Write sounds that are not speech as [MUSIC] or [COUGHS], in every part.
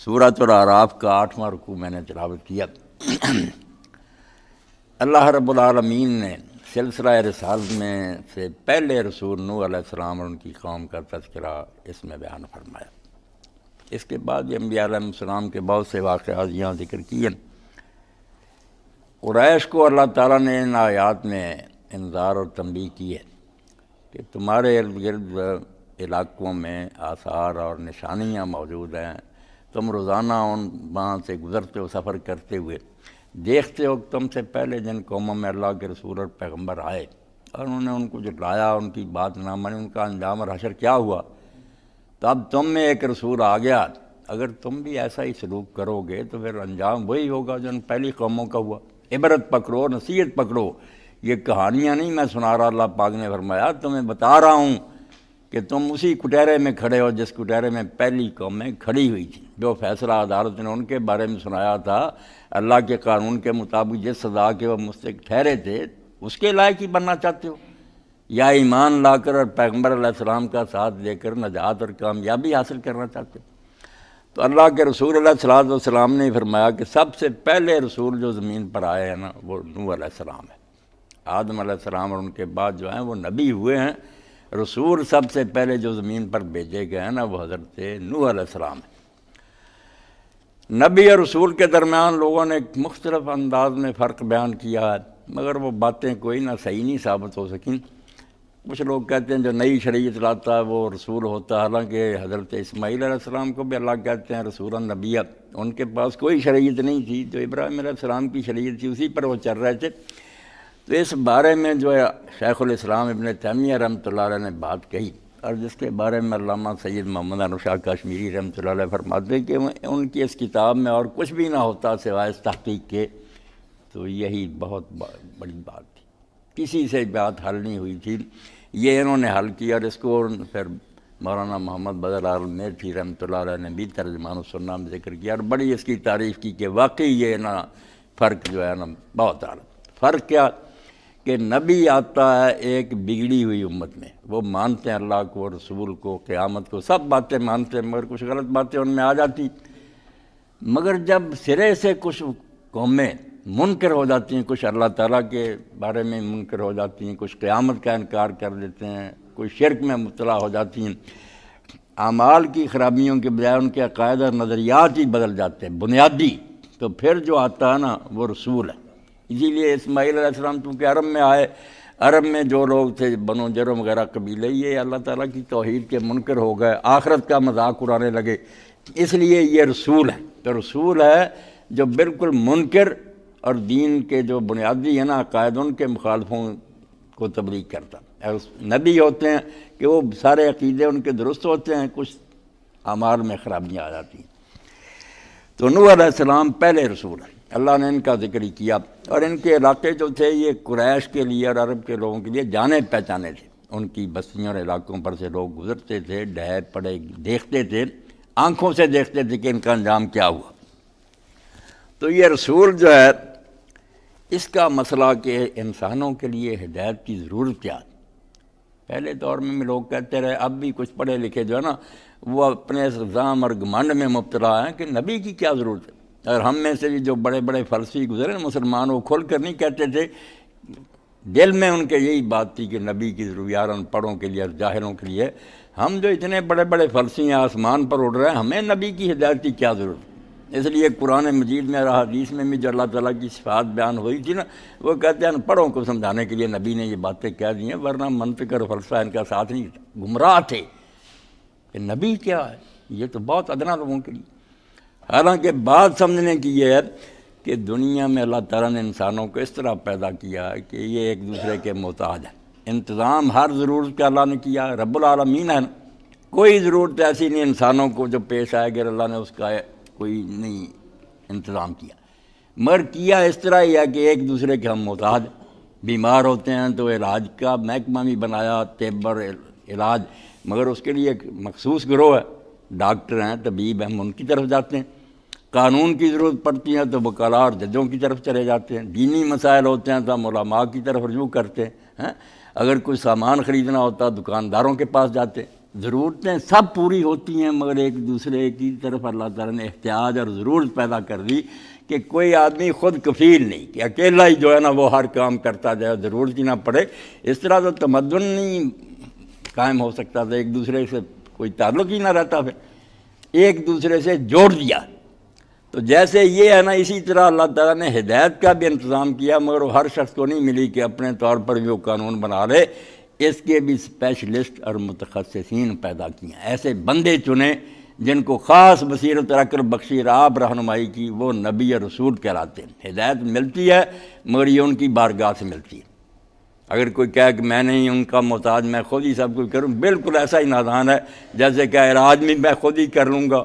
सूरत और आराफ का आठवां रुकू मैंने तलावत किया [CLEARS THROAT] अल्लाह रबालमीन ने सिलसिला रसाल में से पहले रसूल नूसम और उनकी कौम का तस्करा इसमें बयान फरमाया इसके बाद अम्बियाम के बहुत से वाक़ यहाँ जिक्र किए कुरैश को अल्लाह ताला ने इन आयात में इंजार और तंबी की है कि तुम्हारे इर्द गिर्द इलाकों में आसार और निशानियाँ मौजूद हैं तुम रोज़ाना उन वहाँ से गुजरते हो सफ़र करते हुए देखते हो तुम से पहले जिन कौमों में अल्लाह के रसूल और पैगम्बर आए और उन्होंने उनको जुटाया उनकी बात ना मानी उनका अंजाम और हशर क्या हुआ तो अब तुम में एक रसूल आ गया अगर तुम भी ऐसा ही सलूक करोगे तो फिर अंजाम वही होगा जो पहली कौमों का हुआ इबरत पकड़ो नसीहत पकड़ो ये कहानियाँ नहीं मैं सुना रहा अल्लाह पाक ने फरमाया तुम्हें बता रहा हूँ कि तुम उसी कुटेरे में खड़े हो जिस कुटेरे में पहली कौमें खड़ी हुई थी जो फैसला अदालत ने उनके बारे में सुनाया था अल्लाह के कानून के मुताबिक जिस सजा के वह मुस्तक ठहरे थे उसके लायक ही बनना चाहते हो या ईमान लाकर और पैगम्बर सलाम का साथ देकर नजात और कामयाबी हासिल करना चाहते हो तो अल्लाह के रसूल सलाम ने फरमाया कि सबसे पहले रसूल जो ज़मीन पर आए हैं ना वो नू सलाम है आदम सलाम और उनके बाद जो हैं वो नबी हुए हैं रसूल सबसे पहले जो ज़मीन पर भेजे गए हैं ना वो हज़रत नूसम है नबी और रसूल के दरमियान लोगों ने मुख्तलफ़ अंदाज में फ़र्क बयान किया है मगर वो बातें कोई ना सही नहीं साबित हो सकें कुछ लोग कहते हैं जो नई शरीयत लाता है वो रसूल होता है हालांकि हज़रत इसमाईल आसमाम को भी अल्लाह कहते हैं रसूल नबिया उनके पास कोई शरीयत नहीं थी जो इब्राहिम सलाम की शरीयत थी उसी पर वो चल रहे थे तो इस बारे में जो है शेख़ुलस्लाम इबन तैमिया रमत ने बात कही और जिसके बारे में अलामा सैद मोहम्मद अनुशा कश्मीरी रमत फरमाते कि उनकी इस किताब में और कुछ भी ना होता सिवाय इस तहकीक के तो यही बहुत बड़ी बात थी किसी से बात हल नहीं हुई थी ये इन्होंने हल किया और इसको फिर मौलाना मोहम्मद बदर आल मेरठी रमत ने भी तर्जमान सुनना में जिक्र किया और बड़ी इसकी तारीफ़ की कि वाकई ये ना फ़र्क जो है ना बहुत आला फ़र्क क्या कि नबी आता है एक बिगड़ी हुई उम्मत में वो मानते हैं अल्लाह को रसूल को क़्यामत को सब बातें मानते हैं मगर कुछ गलत बातें उनमें आ जाती मगर जब सिरे से कुछ कौमें मुनकर हो जाती हैं कुछ अल्लाह ताला के बारे में मुनकर हो जाती हैं कुछ क़्यामत का इनकार कर देते हैं कुछ शिरक में मुबला हो जाती हैं अमाल की खराबियों के बजाय उनके अकायद और नज़रियात ही बदल जाते हैं बुनियादी तो फिर जो आता है ना वो रसूल है इसीलिए इसमाइल आसमाम चूँकि अरब में आए अरब में जो लोग थे बनो जरों वगैरह कबीले ये अल्लाह ताला की तोहद के मुनकर हो गए आखरत का मजाक उड़ाने लगे इसलिए ये रसूल है तो रसूल है जो बिल्कुल मुनकर और दीन के जो बुनियादी है ना अकायद उनके मुखालफों को तबलीग करता नबी होते हैं कि वो सारे अकीदे उनके दुरुस्त होते हैं कुछ आमार में ख़राबियाँ आ जाती हैं तो नू सलाम पहले रसूल है अल्लाह ने इनका जिक्र किया और इनके इलाके जो थे ये कुरैश के लिए और अरब के लोगों के लिए जाने पहचाने थे उनकी बस्तियों और इलाकों पर से लोग गुजरते थे डहे पड़े देखते थे आँखों से देखते थे कि इनका अंजाम क्या हुआ तो ये रसूल जो है इसका मसला कि इंसानों के लिए हिदायत की ज़रूरत क्या है पहले दौर में भी लोग कहते रहे अब भी कुछ पढ़े लिखे जो है ना वो अपने इस्जाम और गमांड में मुबतला हैं कि नबी की क्या ज़रूरत है और हम में से भी जो बड़े बड़े फलसी गुजरे मुसलमान वो खोल कर नहीं कहते थे दिल में उनके यही बात थी कि नबी की ज़रूरियात पढ़ों के लिए जाहिरों के लिए हम जो इतने बड़े बड़े फलसी आसमान पर उड़ रहे हैं हमें नबी की हिदायत की क्या ज़रूरत इसलिए कुरान मजीद में रहा हदीस में भी जो अल्लाह ताली की सिफात बयान हुई थी ना वो कहते हैं अनपढ़ों को समझाने के लिए नबी ने ये बातें कह दी हैं वरना मनफिकर और फलसा इनका साथ नहीं गुमराह थे कि नबी क्या है ये तो बहुत अदना लोगों के लिए हालांकि बात समझने की यह है कि दुनिया में अल्लाह तारा ने इंसानों को इस तरह पैदा किया है कि ये एक दूसरे के मोहताज हैं इंतज़ाम हर ज़रूरत का अल्लाह ने किया रबालमीन है कोई ज़रूरत ऐसी नहीं इंसानों को जो पेश आया गया अल्लाह ने उसका कोई नहीं इंतज़ाम किया मगर किया इस तरह ही है कि एक दूसरे के हम मोहताज बीमार होते हैं तो इलाज का महकमा भी बनाया तेबर इलाज मगर उसके लिए एक मखसूस ग्रोह है डॉक्टर हैं तबीब हैं हम उनकी तरफ जाते हैं कानून की ज़रूरत पड़ती है तो वकला और जजों की तरफ चले जाते हैं दीनी मसाइल होते हैं तो हम उलमा की तरफ रजू करते हैं है? अगर कोई सामान ख़रीदना होता दुकानदारों के पास जाते ज़रूरतें सब पूरी होती हैं मगर एक दूसरे की तरफ अल्लाह ताला ने एहतियात और ज़रूरत पैदा कर दी कि कोई आदमी ख़ुद कफील नहीं कि अकेला ही जो है ना वो हर काम करता जाए ज़रूरत ही ना पड़े इस तरह तो तमदन नहीं कायम हो सकता था एक दूसरे से कोई ताल्लुक ही ना रहता फिर एक दूसरे से जोड़ दिया तो जैसे ये है ना इसी तरह अल्लाह ताला ने हिदायत का भी इंतज़ाम किया मगर वो हर शख्स को नहीं मिली कि अपने तौर पर भी वो कानून बना ले इसके भी स्पेशलिस्ट और मतखसिन पैदा किए ऐसे बंदे चुने जिनको ख़ास बसीरत रखकर बख्शी राब रहनुमाई की वो नबी रसूल कहलाते हैं हिदायत मिलती है मगर ये उनकी बारगाह से मिलती है अगर कोई कहे कि मैं नहीं उनका मोहताज मैं खुद ही सब कुछ करूँ बिल्कुल ऐसा ही नादान है जैसे कि इराज भी मैं खुद ही कर लूँगा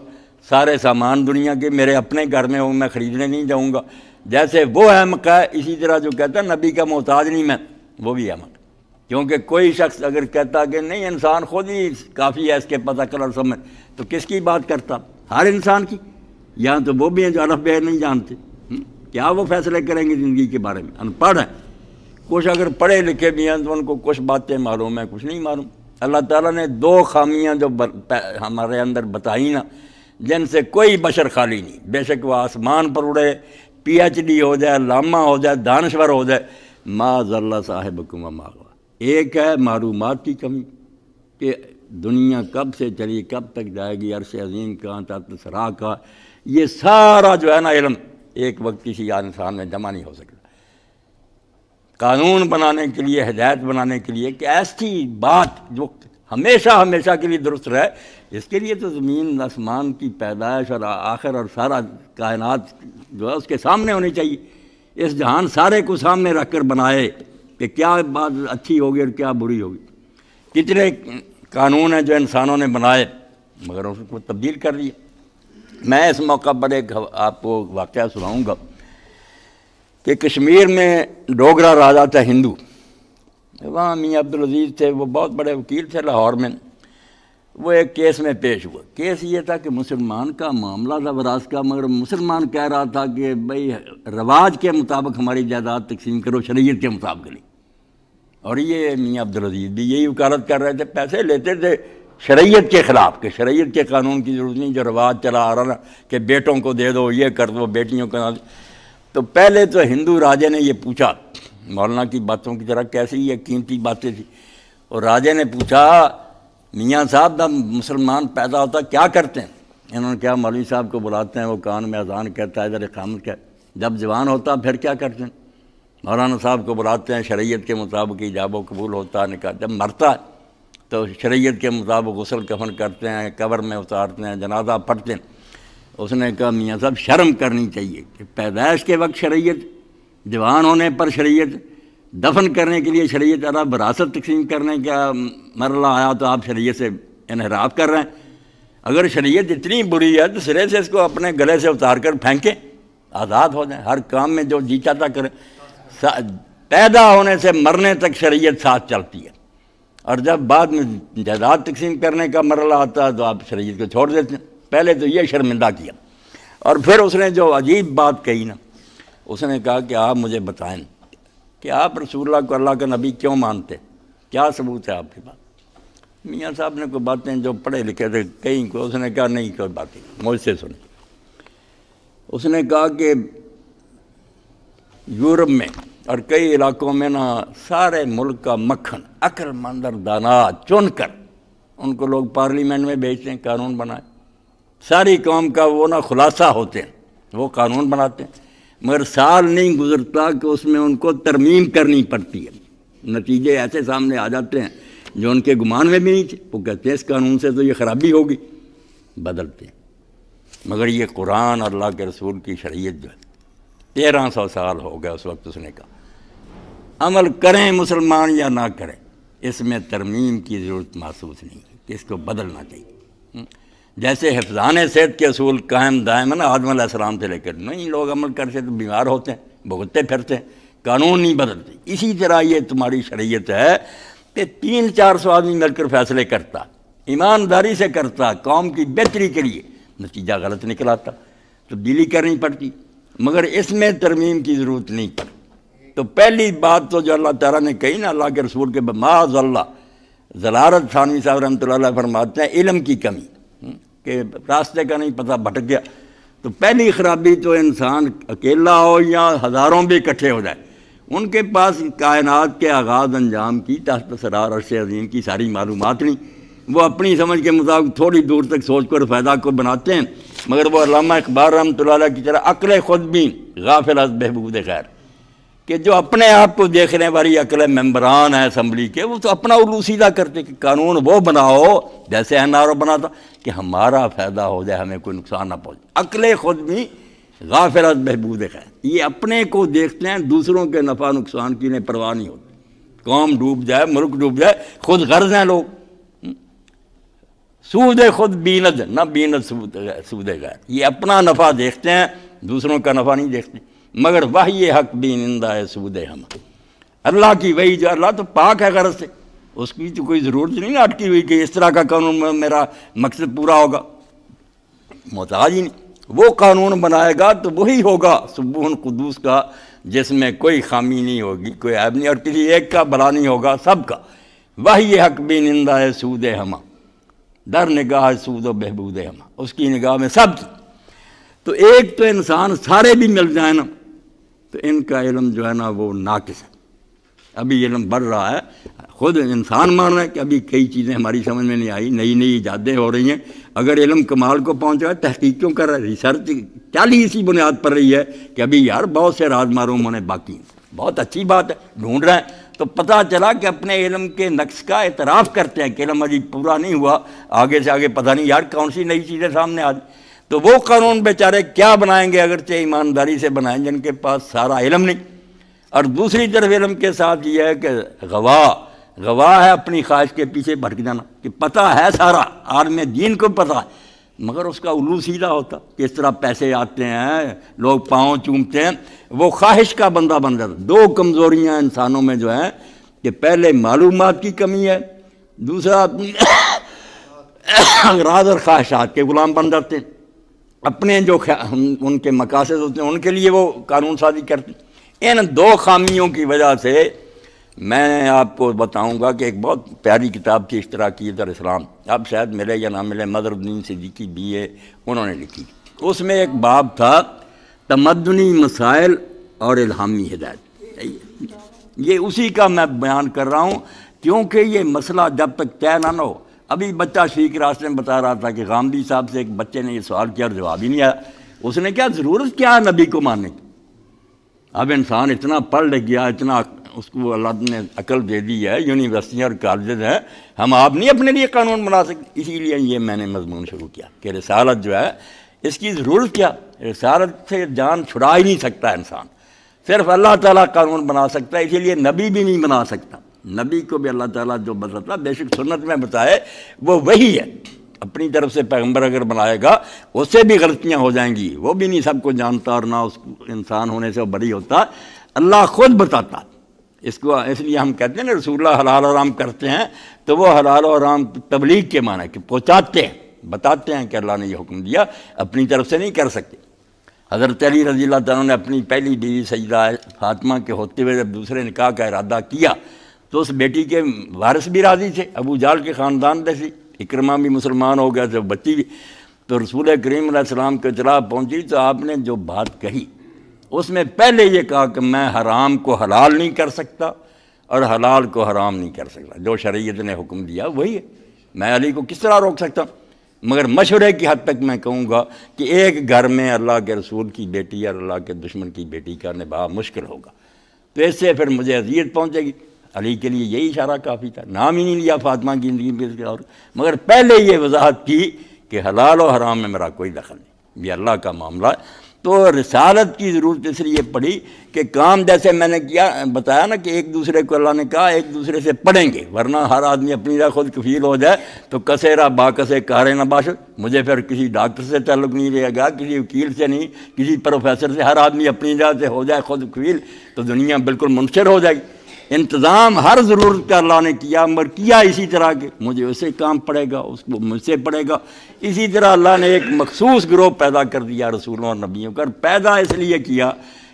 सारे सामान दुनिया के मेरे अपने घर में हो मैं ख़रीदने नहीं जाऊँगा जैसे वो अहमक है इसी तरह जो कहता है नबी का मोहताज नहीं मैं वो भी अहमक क्योंकि कोई शख्स अगर कहता कि नहीं इंसान खुद ही काफ़ी है इसके पता कलर समझ तो किसकी बात करता हर इंसान की यहाँ तो वो भी हैं जो अरब नहीं जानते हम्म? क्या वो फैसले करेंगे ज़िंदगी के बारे में अनपढ़ है कुछ अगर पढ़े लिखे भी हैं तो उनको कुछ बातें मालूम है कुछ नहीं मालूम अल्लाह ताला ने दो खामियां जो हमारे अंदर बताई ना जिनसे कोई बशर खाली नहीं बेशक वह आसमान पर उड़े पीएचडी हो जाए लामा हो जाए दानश्वर हो जाए ज़ल्ला साहिब कुमा मागवा एक है मालूम की कमी कि दुनिया कब से चली कब तक जाएगी अरश अजीम कहाँ तक सरा का ये सारा जो है ना इलम एक वक्त किसी इंसान में जमा नहीं हो सकता कानून बनाने के लिए हिदायत बनाने के लिए कि ऐसी बात जो हमेशा हमेशा के लिए दुरुस्त रहे इसके लिए तो ज़मीन आसमान की पैदाइश और आखिर और सारा कायनात जो है उसके सामने होनी चाहिए इस जहान सारे को सामने रख कर बनाए कि क्या बात अच्छी होगी और क्या बुरी होगी कितने कानून हैं जो इंसानों ने बनाए मगर उसको तब्दील कर दिया मैं इस मौका पर एक आपको वाक़ सुनाऊँगा कि कश्मीर में डोगरा राजा था हिंदू वहाँ मियाँ अब्दुल अजीज़ थे वो बहुत बड़े वकील थे लाहौर में वो एक केस में पेश हुआ केस ये था कि मुसलमान का मामला था वरास का मगर मुसलमान कह रहा था कि भाई रवाज के मुताबिक हमारी जायदाद तकसीम करो शरीयत के मुताबिक नहीं और ये मियाँ अब्दुल अजीज़ भी यही वकालत कर रहे थे पैसे लेते थे शरीयत के ख़िलाफ़ कि शरीयत के कानून की ज़रूरत नहीं जो रवाज चला आ रहा ना कि बेटों को दे दो ये कर दो बेटियों ना तो पहले तो हिंदू राजे ने ये पूछा मौलाना की बातों की तरह कैसी ये कीमती बातें थी और राजे ने पूछा मियाँ साहब ना मुसलमान पैदा होता क्या करते हैं इन्होंने क्या मौलवी साहब को बुलाते हैं वो कान में अजान कहता है इधर खाम कह जब जवान होता फिर क्या करते हैं मौलाना साहब को बुलाते हैं शरीयत के मुताबिक ईजाब कबूल होता है निका जब मरता है तो शरीयत के मुताबिक गसल कफन करते हैं कबर में उतारते हैं जनाजा पढ़ते हैं उसने कहा मियाँ साहब शर्म करनी चाहिए कि पैदाइश के वक्त शरीयत दीवान होने पर शरीयत दफन करने के लिए शरीयत अरा विरासत तकसीम करने का मरला आया तो आप शरीयत से इनहराफ कर रहे हैं अगर शरीयत इतनी बुरी है तो सिरे से इसको अपने गले से उतार कर फेंकें आज़ाद हो जाए हर काम में जो जी चाहता करें पैदा होने से मरने तक शरीयत साथ चलती है और जब बाद में जायदाद तकसीम करने का मरला आता है तो आप शरीयत को छोड़ देते हैं पहले तो ये शर्मिंदा किया और फिर उसने जो अजीब बात कही ना उसने कहा कि आप मुझे बताएं कि आप रसूल्ला को अल्लाह का नबी क्यों मानते क्या सबूत है आपके पास मियाँ साहब ने कोई बातें जो पढ़े लिखे थे कहीं को उसने कहा नहीं कोई बात नहीं मुझसे सुने उसने कहा कि यूरोप में और कई इलाकों में ना सारे मुल्क का मक्खन मंदर दाना चुन कर उनको लोग पार्लियामेंट में बेचते हैं कानून बनाए सारी कौम का वो ना खुलासा होते हैं वो कानून बनाते हैं मगर साल नहीं गुजरता कि उसमें उनको तरमीम करनी पड़ती है नतीजे ऐसे सामने आ जाते हैं जो उनके गुमान में भी नहीं थे वो कहते हैं इस कानून से तो ये ख़राबी होगी बदलते हैं मगर ये कुरान और अल्लाह के रसूल की शरीयत जो है तेरह सौ साल हो गया उस वक्त उसने कहा अमल करें मुसलमान या ना करें इसमें तरमीम की ज़रूरत महसूस नहीं है कि इसको बदलना चाहिए जैसे हिफान सेहत के असूल कायम दायम है ना आदम से लेकर नहीं लोग अमल करते तो बीमार होते हैं भुगतते फिरते हैं कानून नहीं बदलते इसी तरह ये तुम्हारी शरीयत है कि तीन चार सौ आदमी मिलकर फैसले करता ईमानदारी से करता कौम की बेहतरी के लिए नतीजा गलत निकल आता तब्दीली तो करनी पड़ती मगर इसमें तरमीम की ज़रूरत नहीं पड़ती तो पहली बात तो जो अल्लाह तारा ने कही ना अल्लाह के रसूल के माजल्ला जलारत थानवी साहब रमत फरमाते हैं इलम की कमी कि रास्ते का नहीं पता भटक गया तो पहली खराबी तो इंसान अकेला हो या हज़ारों भी इकट्ठे हो जाए उनके पास कायनात के आगाज़ अंजाम की तहत सरार अरश अजीम की सारी मालूम नहीं वो अपनी समझ के मुताबिक थोड़ी दूर तक सोच कर फ़ायदा को बनाते हैं मगर वो अलामा इकबार रहमत की तरह अकल खुद भी गाफिल बहबूद खैर कि जो अपने आप को देखने वाली अकल मेम्बरान है असम्बली के वो तो अपना उल्लू सीधा करते कि कानून वो बनाओ जैसे एन आर ओ बनाता कि हमारा फ़ायदा हो जाए हमें कोई नुकसान ना पहुँचे अकल खुद भी गाफिलत बहबूद खैर ये अपने को देखते हैं दूसरों के नफ़ा नुकसान की इन्हें परवाह नहीं होती कौम डूब जाए मुल्क डूब जाए खुद गर्ज हैं लोग हम्म? सूद खुद बीनद ना बीनद सूद सूद गैर ये अपना नफ़ा देखते हैं दूसरों का नफ़ा नहीं देखते मगर वह ये हक भी निंदा है सूद हम अल्लाह की वही जो अल्लाह तो पाक है गरज से उसकी तो कोई ज़रूरत नहीं ना अटकी हुई कि इस तरह का कानून मेरा मकसद पूरा होगा मोहताज ही नहीं वो कानून बनाएगा तो वही होगा सुबून कदूस का जिसमें कोई खामी नहीं होगी कोई ऐब नहीं और किसी एक का भला नहीं होगा सबका वह ये हक भी निंदा है सूद हम दर निगाह सूद व बहबूद हम उसकी निगाह में सब तो एक तो इंसान सारे भी मिल जाए ना तो इनका इलम जो है ना वो नाकिस है अभी इलम बढ़ रहा है खुद इंसान मान रहा है कि अभी कई चीज़ें हमारी समझ में नहीं आई नई नई ईजादें हो रही हैं अगर इलम कमाल को पहुँच रहा है तहकीक क्यों कर रहा है रिसर्च चाली इसी बुनियाद पर रही है कि अभी यार बहुत से राज मारूम होने बाकी बहुत अच्छी बात है ढूंढ रहे हैं तो पता चला कि अपने इलम के नक्श का एतराफ़ करते हैं कि इलम अभी पूरा नहीं हुआ आगे से आगे पता नहीं यार कौन सी नई चीज़ें सामने आ तो वो कानून बेचारे क्या बनाएंगे चाहे ईमानदारी से बनाएं जिनके पास सारा इलम नहीं और दूसरी तरफ इलम के साथ ये है कि गवाह गवाह है अपनी ख्वाहिश के पीछे भटक जाना कि पता है सारा आर्म दीन को पता है मगर उसका उल्लू सीधा होता किस तरह पैसे आते हैं लोग पाँव चूमते हैं वो ख्वाहिश का बंदा बन जाता दो कमज़ोरियाँ इंसानों में जो हैं कि पहले मालूम की कमी है दूसरा [COUGHS] अंग्राज और ख्वाहिशात के ग़ुलाम बन जाते हैं अपने जो उनके मकासद होते हैं उनके लिए वो कानून साजी करते इन दो खामियों की वजह से मैं आपको बताऊंगा कि एक बहुत प्यारी किताब थी इश्तरा की दर इस्लाम अब शायद मिले या ना मिले मदरुद्दीन सिद्दीकी बी ए उन्होंने लिखी उसमें एक बाब था तमदनी मसाइल और इल्हामी हिदायत ये उसी का मैं बयान कर रहा हूँ क्योंकि ये मसला जब तक तय ना हो अभी बच्चा सीख रास्ते में बता रहा था कि गांधी साहब से एक बच्चे ने ये सवाल किया और जवाब ही नहीं आया उसने क्या ज़रूरत क्या है नबी को मानने की अब इंसान इतना पढ़ लग गया इतना उसको अल्लाह ने अकल दे दी है यूनिवर्सिटियाँ और कॉलेज हैं हम आप नहीं अपने लिए कानून बना सकते इसीलिए ये मैंने मजमून शुरू किया कि रसालत जो है इसकी ज़रूरत क्या रसालत से जान छुड़ा ही नहीं सकता इंसान सिर्फ अल्लाह ताला कानून बना सकता है इसीलिए नबी भी नहीं बना सकता नबी को भी अल्लाह ताला जो बताता बेशक सुन्नत में बताए वो वही है अपनी तरफ से पैगंबर अगर बनाएगा उससे भी गलतियां हो जाएंगी वो भी नहीं सबको जानता और ना उस इंसान होने से वो बरी होता अल्लाह खुद बताता इसको इसलिए हम कहते हैं ना रसूल हलाल और आराम करते हैं तो वो हलाल और आराम तबलीग के माना कि पहुँचाते हैं बताते हैं कि अल्लाह ने यह हुक्म दिया अपनी तरफ से नहीं कर सकते हज़रत अली रजील्ला ने अपनी पहली बीवी सजदा फातमा के होते हुए जब दूसरे निकाह का इरादा किया तो उस बेटी के वारिस भी राज़ी थे अबू जाल के ख़ानदान थे सी इक्रमा भी मुसलमान हो गया जब बच्ची भी तो रसूल करीम के चला पहुँची तो आपने जो बात कही उसमें पहले ये कहा कि मैं हराम को हलाल नहीं कर सकता और हलाल को हराम नहीं कर सकता जो शरीयत ने हुक्म दिया वही है मैं अली को किस तरह रोक सकता हूँ मगर मशवरे की हद तक मैं कहूँगा कि एक घर में अल्लाह के रसूल की बेटी और अल्लाह के दुश्मन की बेटी का निभा मुश्किल होगा तो इससे फिर मुझे अजियत पहुँचेगी अली के लिए यही इशारा काफ़ी था नाम ही नहीं लिया फातमा की जिंदगी और मगर पहले ये वजाहत की कि हलाल और हराम में मेरा कोई दखल नहीं ये अल्लाह का मामला तो रिसालत की ज़रूरत इसलिए पड़ी कि काम जैसे मैंने किया बताया ना कि एक दूसरे को अल्लाह ने कहा एक दूसरे से पढ़ेंगे वरना हर आदमी अपनी राय खुद कफील हो जाए तो कसेरा बाकसे रहे ना बाश मुझे फिर किसी डॉक्टर से तल्लुक नहीं रहेगा किसी वकील से नहीं किसी प्रोफेसर से हर आदमी अपनी राय से हो जाए खुद कफील तो दुनिया बिल्कुल मुनसर हो जाएगी इंतज़ाम हर ज़रूरत का अल्लाह ने किया मगर किया इसी तरह के मुझे उसे काम पड़ेगा उसको मुझसे पड़ेगा इसी तरह अल्लाह ने एक मखसूस ग्रोह पैदा कर दिया रसूलों और नबियों का पैदा इसलिए किया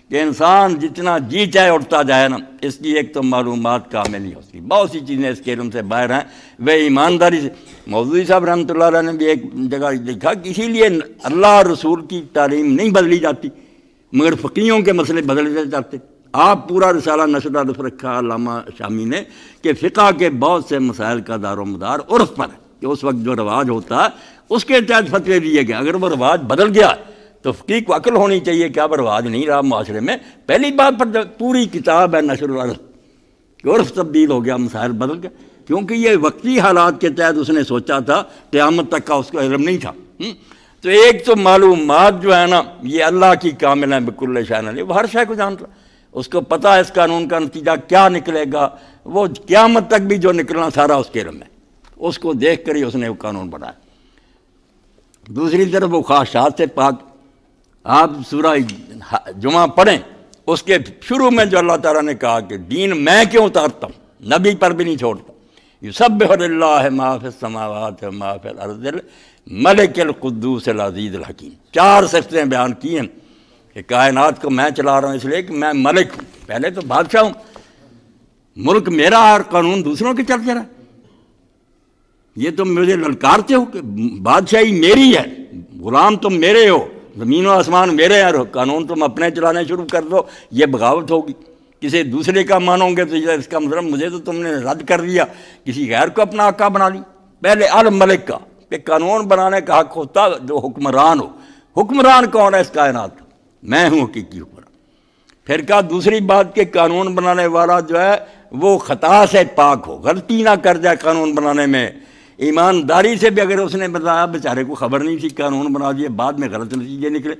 कि इंसान जितना जी चाहे उठता जाए ना इसकी एक तो मालूम कामिल नहीं होती बहुत सी चीज़ें इसके इलम से बाहर हैं वे ईमानदारी से मौजूदी साहब रहमत ने भी एक जगह देखा कि इसीलिए अल्लाह रसूल की तालीम नहीं बदली जाती मगर फ़कीियों के मसले बदले जाते आप पूरा रिसाला नशर रफ रखा लामा शामी ने कि फ़िका के बहुत से मसाइल का दारोमदार उर्फ पर है कि उस वक्त जो रवाज होता उसके तहत फतवे दिए गए अगर वो रवाज बदल गया तो फकीक वकल होनी चाहिए क्या अब रवाज नहीं रहा माशरे में पहली बात पर पूरी किताब है नशर कि उर्फ तब्दील हो गया मसाइल बदल गया क्योंकि ये वक्ती हालात के तहत उसने सोचा था क़्यामत तक का उसका इलम नहीं था हम्म? तो एक तो मालूम जो है ना ये अल्लाह की कामिल है बिल्कुल शाह हर शाह को जानता उसको पता है इस कानून का नतीजा क्या निकलेगा वो क्यामत तक भी जो निकलना सारा उसके इलम है उसको देख कर ही उसने वो कानून बनाया दूसरी तरफ वो ख्वाहिशात से पाक आप सूरह जुमा पढ़ें उसके शुरू में जो अल्लाह ताला ने कहा कि दीन मैं क्यों उतारता हूँ नबी पर भी नहीं छोड़ता ये सब है माफ़ समावत है माफ़ अरजिल मलिकल अजीज़ हकीम चार सिफतें बयान किए हैं कि कायनात को मैं चला रहा हूँ इसलिए कि मैं मलिक हूँ पहले तो बादशाह हूँ मुल्क मेरा और कानून दूसरों के चलते रहा ये तुम तो मुझे ललकारते हो कि बादशाही मेरी है गुलाम तुम मेरे हो ज़मीन और आसमान मेरे हैं कानून तुम अपने चलाने शुरू कर दो ये बगावत होगी किसी दूसरे का मानोगे तो इसका मतलब मुझे तो तुमने रद्द कर दिया किसी गैर को अपना हक्का बना ली पहले अल मलिक का कि कानून बनाने का हक होता जो तो हुक्मरान हो हुक्मरान कौन है इस कायनात मैं हूँ हकीकी हुक्मरान फिर कहा दूसरी बात के कानून बनाने वाला जो है वो ख़ता से पाक हो गलती ना कर जाए कानून बनाने में ईमानदारी से भी अगर उसने बताया बेचारे को खबर नहीं थी कानून बना दिए बाद में गलत नतीजे निकले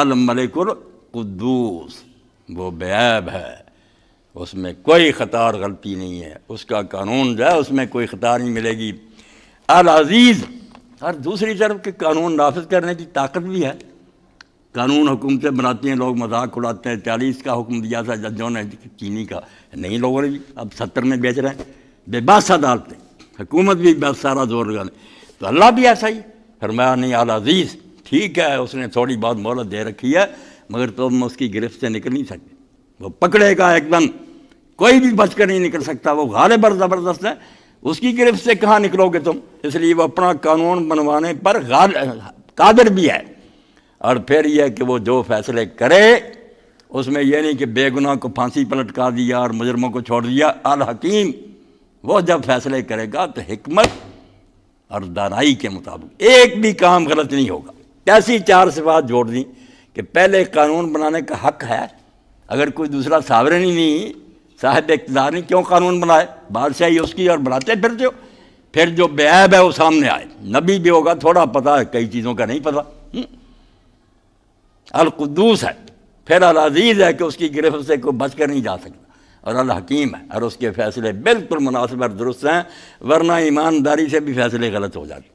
अलमलिकुल कुद्दूस वो बैब है उसमें कोई ख़ता और गलती नहीं है उसका कानून जो है उसमें कोई ख़ता नहीं मिलेगी अल अजीज़ और दूसरी तरफ के कानून नाफज करने की ताकत भी है कानून हुकूमतें बनाती हैं लोग मजाक उड़ाते हैं चालीस का हुक्म दिया था जजों ने चीनी का नहीं लोगों ने अब सत्तर में बेच रहे हैं बेबास अदालतें हुकूमत भी बस सारा जोर लगा तो अल्लाह भी ऐसा ही फरमाया नहीं आल अजीज़ ठीक है उसने थोड़ी बहुत मोहलत दे रखी है मगर तुम तो उसकी गिरफ्त से निकल नहीं सकते वो पकड़ेगा एकदम कोई भी बच कर नहीं निकल सकता वो गाले पर ज़बरदस्त है उसकी गिरफ्त से कहाँ निकलोगे तुम इसलिए वो अपना कानून बनवाने पर गाल भी है और फिर यह कि वो जो फैसले करे उसमें यह नहीं कि बेगुनाह को फांसी पर लटका दिया और मुजरमों को छोड़ दिया अल हकीम वो जब फैसले करेगा तो हमत और दानाई के मुताबिक एक भी काम गलत नहीं होगा ऐसी चार बात जोड़ दी कि पहले कानून बनाने का हक है अगर कोई दूसरा सावरण ही नहीं साहब इकतदार नहीं क्यों कानून बनाए ही उसकी और बनाते फिरते हो फिर जो बेब है वो सामने आए नबी भी होगा थोड़ा पता है कई चीज़ों का नहीं पता हुँ? हम्म। अलकुदूस है फिर अलाजीज़ है कि उसकी गिरफ्त से कोई बच कर नहीं जा सकता और अल हकीम है और उसके फैसले बिल्कुल मुनासिब और दुरुस्त हैं वरना ईमानदारी से भी फैसले गलत हो जाते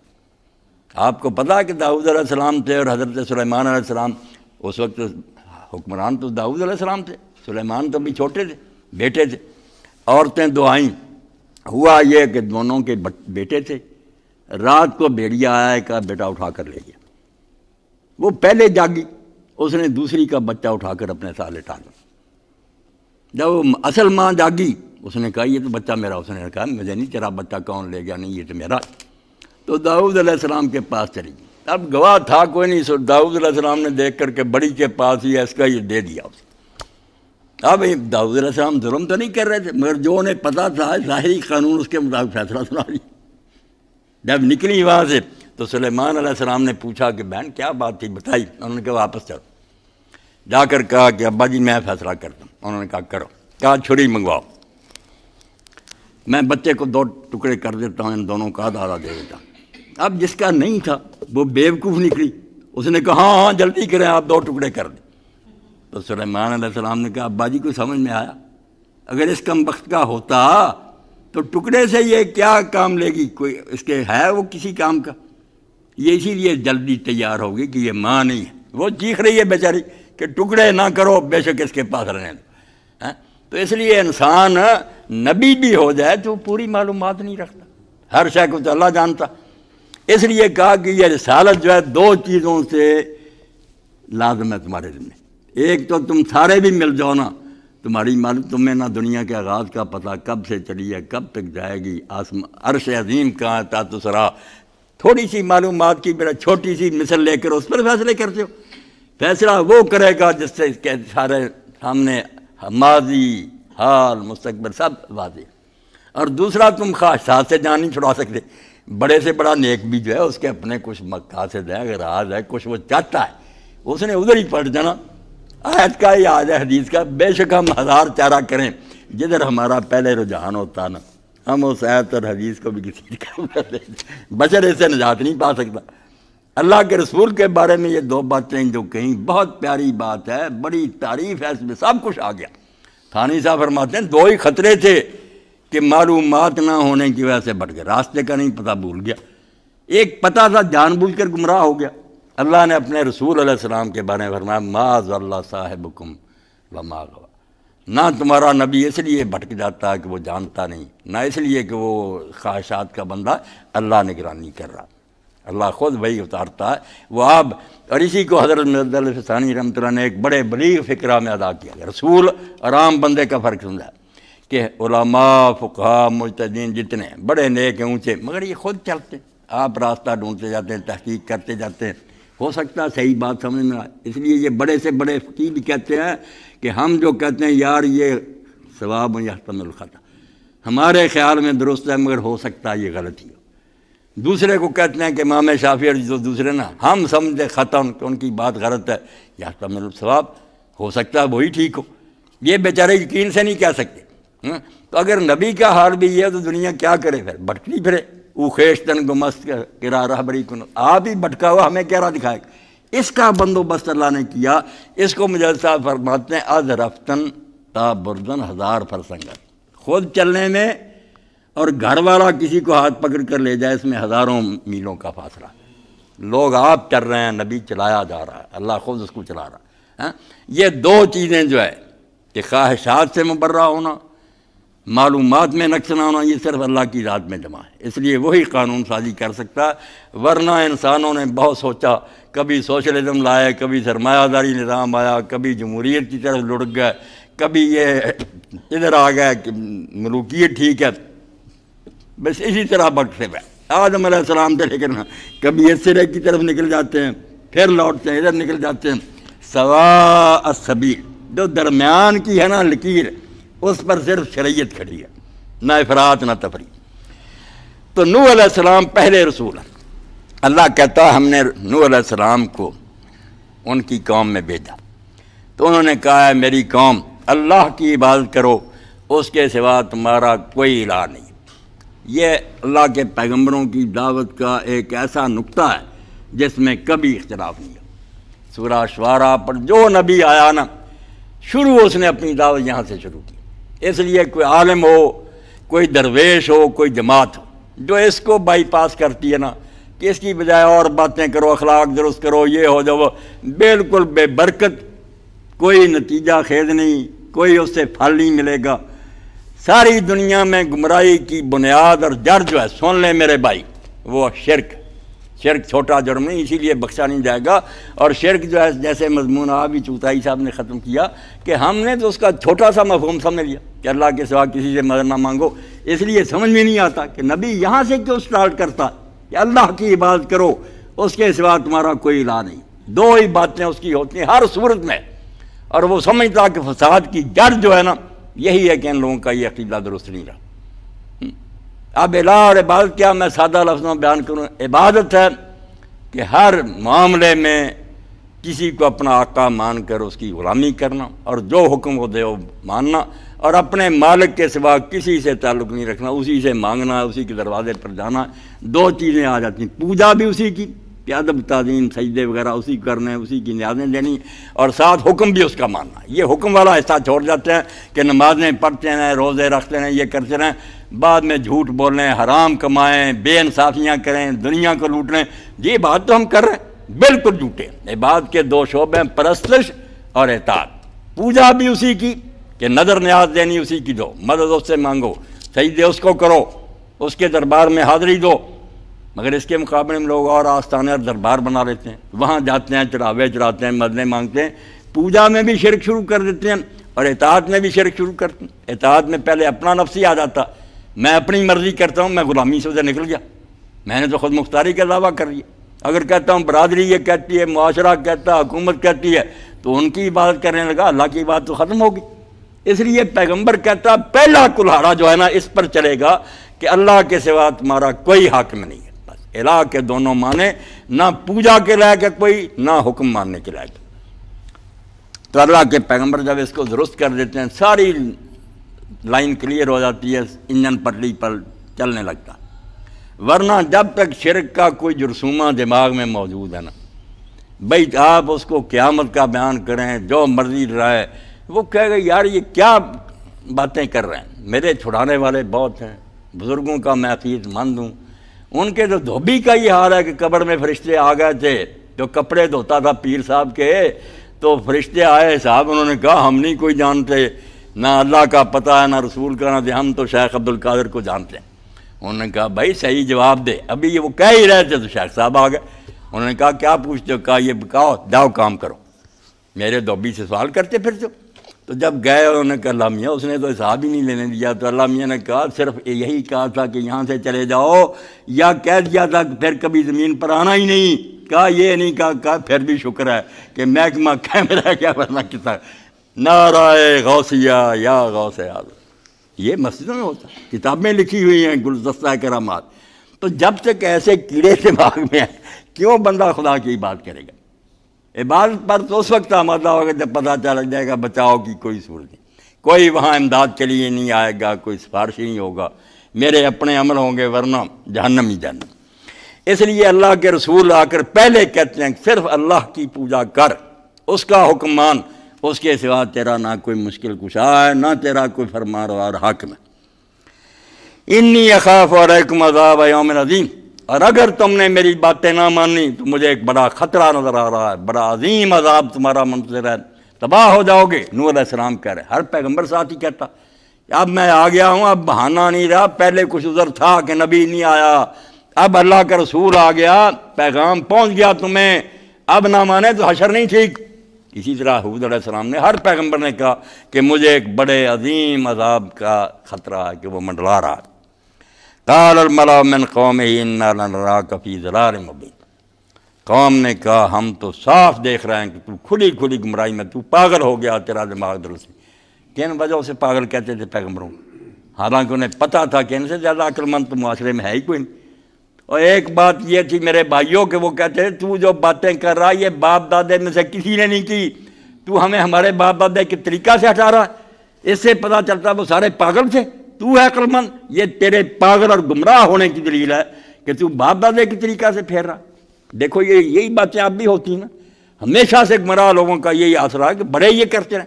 आपको पता कि दाऊद सलाम थे और हज़रत सलेमान सलाम उस वक्त हुक्मरान तो दाऊद सलाम थे सलेमान तो भी छोटे थे बेटे थे औरतें दुआई हुआ ये कि दोनों के बेटे थे रात को भेड़िया आया का बेटा उठा कर ले गया वो पहले जागी उसने दूसरी का बच्चा उठाकर अपने साथ लिटा लिया जब असल माँ जागी उसने कहा ये तो बच्चा मेरा उसने कहा मुझे नहीं चरा बच्चा कौन ले गया नहीं ये तो मेरा तो दाऊद अलैहिस्सलाम के पास चली गई अब गवाह था कोई नहीं सो दाऊद अलैहिस्सलाम ने देख करके बड़ी के पास ही इसका ये दे दिया उसे अब दाऊद अलैहिस्सलाम जुर्म तो नहीं कर रहे थे मगर जो उन्हें पता था जाहिर कानून उसके मुताबिक फैसला सुना लिया जब निकली वहाँ से तो सुलेमान सलाम ने पूछा कि बहन क्या बात थी बताई उन्होंने कहा वापस चलो जाकर कहा कि अब्बा जी मैं फैसला करता हूँ उन्होंने कहा करो कहा छुरी मंगवाओ मैं बच्चे को दो टुकड़े कर देता हूँ इन दोनों का दादा दे देता हूँ अब जिसका नहीं था वो बेवकूफ़ निकली उसने कहा हाँ हाँ जल्दी करें आप दो टुकड़े कर दें तो सलेमान सलाम ने कहा अब्बा जी को समझ में आया अगर इस कम वक्त का होता तो टुकड़े से ये क्या काम लेगी कोई इसके है वो किसी काम का ये इसीलिए जल्दी तैयार होगी कि ये माँ नहीं है वो चीख रही है बेचारी कि टुकड़े ना करो बेशक इसके पास रहने दो है तो इसलिए इंसान नबी भी हो जाए तो पूरी मालूम नहीं रखता हर शह को तो अल्लाह जानता इसलिए कहा कि यह रिसालत जो है दो चीज़ों से लाजम है तुम्हारे जिम्मे एक तो तुम सारे भी मिल जाओ ना तुम्हारी मालूम तुम्हें ना दुनिया के आगाज़ का पता कब से चली है कब तक जाएगी आसम अरश अजीम कहाँ तातुसरा थोड़ी सी मालूम की मेरा छोटी सी मिसल लेकर उस पर फैसले करते हो फैसला वो करेगा जिससे इसके सारे सामने माजी हाल मुस्तबर सब वाजे और दूसरा तुम हाथ से जान नहीं छुड़ा सकते बड़े से बड़ा नेक भी जो है उसके अपने कुछ मकासद है अगर आज है कुछ वो चाहता है उसने उधर ही पढ़ जाना आयत का ही आज है हदीस का बेशक हम हज़ार चारा करें जिधर हमारा पहले रुझान होता ना हम उस आयत और हदीस को भी किसी बचर ऐसे निजात नहीं पा सकता अल्लाह के रसूल के बारे में ये दो बातें जो कहीं बहुत प्यारी बात है बड़ी तारीफ है इसमें सब कुछ आ गया थानी साहब फरमाते हैं दो ही खतरे थे कि मालूम ना होने की वजह से भट गए रास्ते का नहीं पता भूल गया एक पता था भूल कर गुमराह हो गया अल्लाह ने अपने रसूल सलाम के बारे में फरमाया माज अल्लाह साहेबकुम व मागवा ना तुम्हारा नबी इसलिए भटक जाता है कि वो जानता नहीं ना इसलिए कि वो ख्वाहिशात का बंदा अल्लाह निगरानी कर रहा अल्लाह खुद वही उतारता है वह आप और इसी को हज़रत सानी रमत ने एक बड़े बड़ी फ़िक्रा में अदा किया रसूल आराम बंदे का फ़र्क समझा कि ओलामा फ़ुका मुजतदीन जितने बड़े नेक ऊँचे मगर ये खुद चलते आप रास्ता ढूंढते जाते हैं तहकीक करते जाते हैं हो सकता है सही बात समझ में आए इसलिए ये बड़े से बड़े फ़कीर भी कहते हैं कि हम जो कहते हैं यार ये स्वाब या तमलखा हमारे ख्याल में दुरुस्त है मगर हो सकता है ये गलती हो दूसरे को कहते हैं कि मामे शाफी और जो दूसरे ना हम समझे ख़त्म कि उनकी बात गलत है या तो मेरे मतलब स्वाब हो सकता है वही ठीक हो ये बेचारे यकीन से नहीं कह सकते हुँ? हम्म? तो अगर नबी का हाल भी ये है तो दुनिया क्या करे फिर भटकनी फिरे उखेश तन गुमस्त किरा रहा बड़ी कुन आप ही भटका हुआ हमें क्या रहा दिखाए इसका बंदोबस्त अल्लाह ने किया इसको मुजह साहब फरमाते हैं अज रफ्तन ताबर्दन हज़ार फरसंगत खुद चलने में और घर वाला किसी को हाथ पकड़ कर ले जाए इसमें हज़ारों मीलों का फासला लोग आप चल रहे हैं नबी चलाया जा रहा है अल्लाह खुद उसको चला रहा है ये दो चीज़ें जो है कि ख्वाहिशात से मुबर्रा होना मालूम में ना होना ये सिर्फ अल्लाह की ज़ात में जमा है इसलिए वही कानून साजी कर सकता है वरना इंसानों ने बहुत सोचा कभी सोशलिज़म लाया कभी सरमायादारी निज़ाम आया कभी जमहूरीत की तरफ लुढ़क गए कभी ये इधर आ गया कि मलूकियत ठीक है बस इसी तरह वक्त से आदम सलाम से लेकर कभी कभी सिरे की तरफ निकल जाते हैं फिर लौटते हैं इधर निकल जाते हैं सवा सबीर जो दरमियान की है ना लकीर उस पर सिर्फ शरीयत खड़ी है ना अफरात ना तफरी तो नू आम पहले रसूल अल्लाह कहता हमने नू आम को उनकी कौम में भेजा तो उन्होंने कहा है मेरी कौम अल्लाह की इबादत करो उसके सिवा तुम्हारा कोई इला नहीं ये अल्लाह के पैगम्बरों की दावत का एक ऐसा नुक्ता है जिसमें कभी इख्तराफ नहीं है सूरा शुरा पर जो नबी आया ना शुरू उसने अपनी दावत यहाँ से शुरू की इसलिए कोई आलम हो कोई दरवेश हो कोई जमात हो जो इसको बाईपास करती है ना कि इसकी बजाय और बातें करो अखलाक दुरुस्त करो ये हो जाओ बिल्कुल बेबरकत कोई नतीजा खेद नहीं कोई उससे फल नहीं मिलेगा सारी दुनिया में गुमराही की बुनियाद और जड़ जो है सुन ले मेरे भाई वो शिरक शिरक छोटा जुर्म नहीं इसीलिए बख्शा नहीं जाएगा और शिरक जो है जैसे मजमून आ भी चौथाई साहब ने ख़त्म किया कि हमने तो उसका छोटा सा मफहम समझ लिया कि अल्लाह के सिवा किसी से मदद ना मांगो इसलिए समझ में नहीं आता कि नबी यहाँ से क्यों स्टार्ट करता कि अल्लाह की इबादत करो उसके सिवा तुम्हारा कोई इला नहीं दो ही बातें उसकी होती हैं हर सूरत में और वो समझता कि फसाद की जड़ जो है ना यही है कि इन लोगों का ये अकीदा दुरुस्त नहीं रहा हम्म। अब इला और इबादत क्या मैं सादा लफ्ज़ों में बयान करूँ इबादत है कि हर मामले में किसी को अपना आका मान कर उसकी ग़ुलामी करना और जो हुक्म हो दे वो मानना और अपने मालिक के सिवा किसी से ताल्लुक़ नहीं रखना उसी से मांगना उसी के दरवाजे पर जाना दो चीज़ें आ जाती पूजा भी उसी की कि अदब तज़ीम सजदे वगैरह उसी को करने उसी की न्याजें देनी और साथ हुक्म भी उसका मानना ये हुक्म वाला हिस्सा छोड़ जाते हैं कि नमाजें पढ़ते रहें रोज़े रखते रहें ये करते रहें बाद में झूठ बोलें हराम कमाएं बेानसाफियाँ करें दुनिया को लूट लें ये बात तो हम कर रहे हैं बिल्कुल झूठे इबाद के दो शोबे परस्तश और एहतात पूजा भी उसी की कि नज़र न्याज देनी उसी की दो मदद उससे मांगो सही दे उसको करो उसके दरबार में हाजिरी दो मगर इसके मुकाबले में लोग और आस्थाने और दरबार बना लेते हैं वहाँ जाते हैं चढ़ावे चढ़ाते हैं मदने मांगते हैं पूजा में भी शिरक शुरू कर देते हैं और एतात में भी शिरक शुरू करते हैं एतात में पहले अपना नफ्स ही आ जाता मैं अपनी मर्ज़ी करता हूँ मैं ग़ुलामी से उधर निकल गया मैंने तो खुद मुख्तारी का दावा कर लिया अगर कहता हूँ बरदरी ये कहती है माशरा कहता है हुकूमत कहती है तो उनकी इबादत करने लगा अल्लाह की बात तो ख़त्म होगी इसलिए पैगंबर कहता पहला कुल्हाड़ा जो है ना इस पर चलेगा कि अल्लाह के सिवा तुम्हारा कोई में नहीं है इला के दोनों माने ना पूजा के लायक है कोई ना हुक्म मानने के लायक तो अल्लाह के पैगंबर जब इसको दुरुस्त कर देते हैं सारी लाइन क्लियर हो जाती है इंजन पटली पर चलने लगता वरना जब तक शिरक का कोई जुरसूमा दिमाग में मौजूद है ना भाई आप उसको क़्यामत का बयान करें जो मर्जी रहा वो कहेगा यार ये क्या बातें कर रहे हैं मेरे छुड़ाने वाले बहुत हैं बुज़ुर्गों का मैं अतीत मान हूँ उनके तो धोबी का ही हाल है कि कब्र में फरिश्ते आ गए थे जो कपड़े धोता था पीर साहब के तो फरिश्ते आए साहब उन्होंने कहा हम नहीं कोई जानते ना अल्लाह का पता है ना रसूल का ना हम तो शेख अब्दुल कादिर को जानते हैं उन्होंने कहा भाई सही जवाब दे अभी ये वो कह ही रहे थे तो शेख साहब आ गए उन्होंने कहा क्या पूछते हो कहा ये बकाओ जाओ काम करो मेरे धोबी से सवाल करते फिर तो तो जब गए उन्होंने कहा मियाँ उसने तो हिसाब ही नहीं लेने दिया तो अल्लाह मियाँ ने कहा सिर्फ यही कहा था कि यहाँ से चले जाओ या कह दिया था कि फिर कभी ज़मीन पर आना ही नहीं कहा ये नहीं कहा कहा फिर भी शुक्र है कि महकमा कैमरा क्या बना कितना नाराय गौसिया या गौस याद ये मस्जिदों में होता किताबें लिखी हुई हैं गुलदस्ता करामात तो जब तक ऐसे कीड़े दिमाग में हैं क्यों बंदा खुदा की बात करेगा इबादत पर तो उस वक्त आमादा होगा जब पता चल जाएगा बचाव की कोई सूरत नहीं कोई वहाँ इमदाद के लिए नहीं आएगा कोई सिफारिश नहीं होगा मेरे अपने अमल होंगे वरना जहन्नम ही जहन्नम इसलिए अल्लाह के रसूल आकर पहले कहते हैं सिर्फ अल्लाह की पूजा कर उसका हुक्मान उसके सिवा तेरा ना कोई मुश्किल कुशा है ना तेरा कोई फरमार और हक में इन्नी अखाफ और एक मजाब योम अजीम और अगर तुमने मेरी बातें ना मानी तो मुझे एक बड़ा ख़तरा नज़र आ रहा है बड़ा अजीम अजाब तुम्हारा मंजिल है तबाह हो जाओगे नूर सलाम कह रहे हर पैगम्बर साथ ही कहता अब मैं आ गया हूँ अब बहाना नहीं रहा पहले कुछ उधर था कि नबी नहीं आया अब अल्लाह का रसूल आ गया पैगाम पहुँच गया तुम्हें अब ना माने तो हशर नहीं ठीक इसी तरह हूद सलाम ने हर पैगम्बर ने कहा कि मुझे एक बड़े अजीम अजाब का ख़तरा है कि वो मंडला रहा है कालमलामिन कौम फ़ीज़रार मुबिन कौम ने कहा हम तो साफ देख रहे हैं कि तू खुली खुली गुमराही में तू पागल हो गया तेरा दिमाग से किन वजह से पागल कहते थे पैगमरों हालांकि उन्हें पता था कि इनसे ज़्यादा अक्लमंद तो माशरे में है ही कोई नहीं और एक बात यह थी मेरे भाइयों के वो कहते थे तू जो बातें कर रहा है ये बाप दादे में से किसी ने नहीं की तू हमें हमारे बाप दादे के तरीक़ा से हटा रहा इससे पता चलता वो सारे पागल थे तू है अक्लमंद ये तेरे पागल और गुमराह होने की दलील है कि तू बाप दादे की तरीका से फेर रहा देखो ये यही बातें आप भी होती हैं ना हमेशा से गुमराह लोगों का यही आसरा है कि बड़े ये करते रहे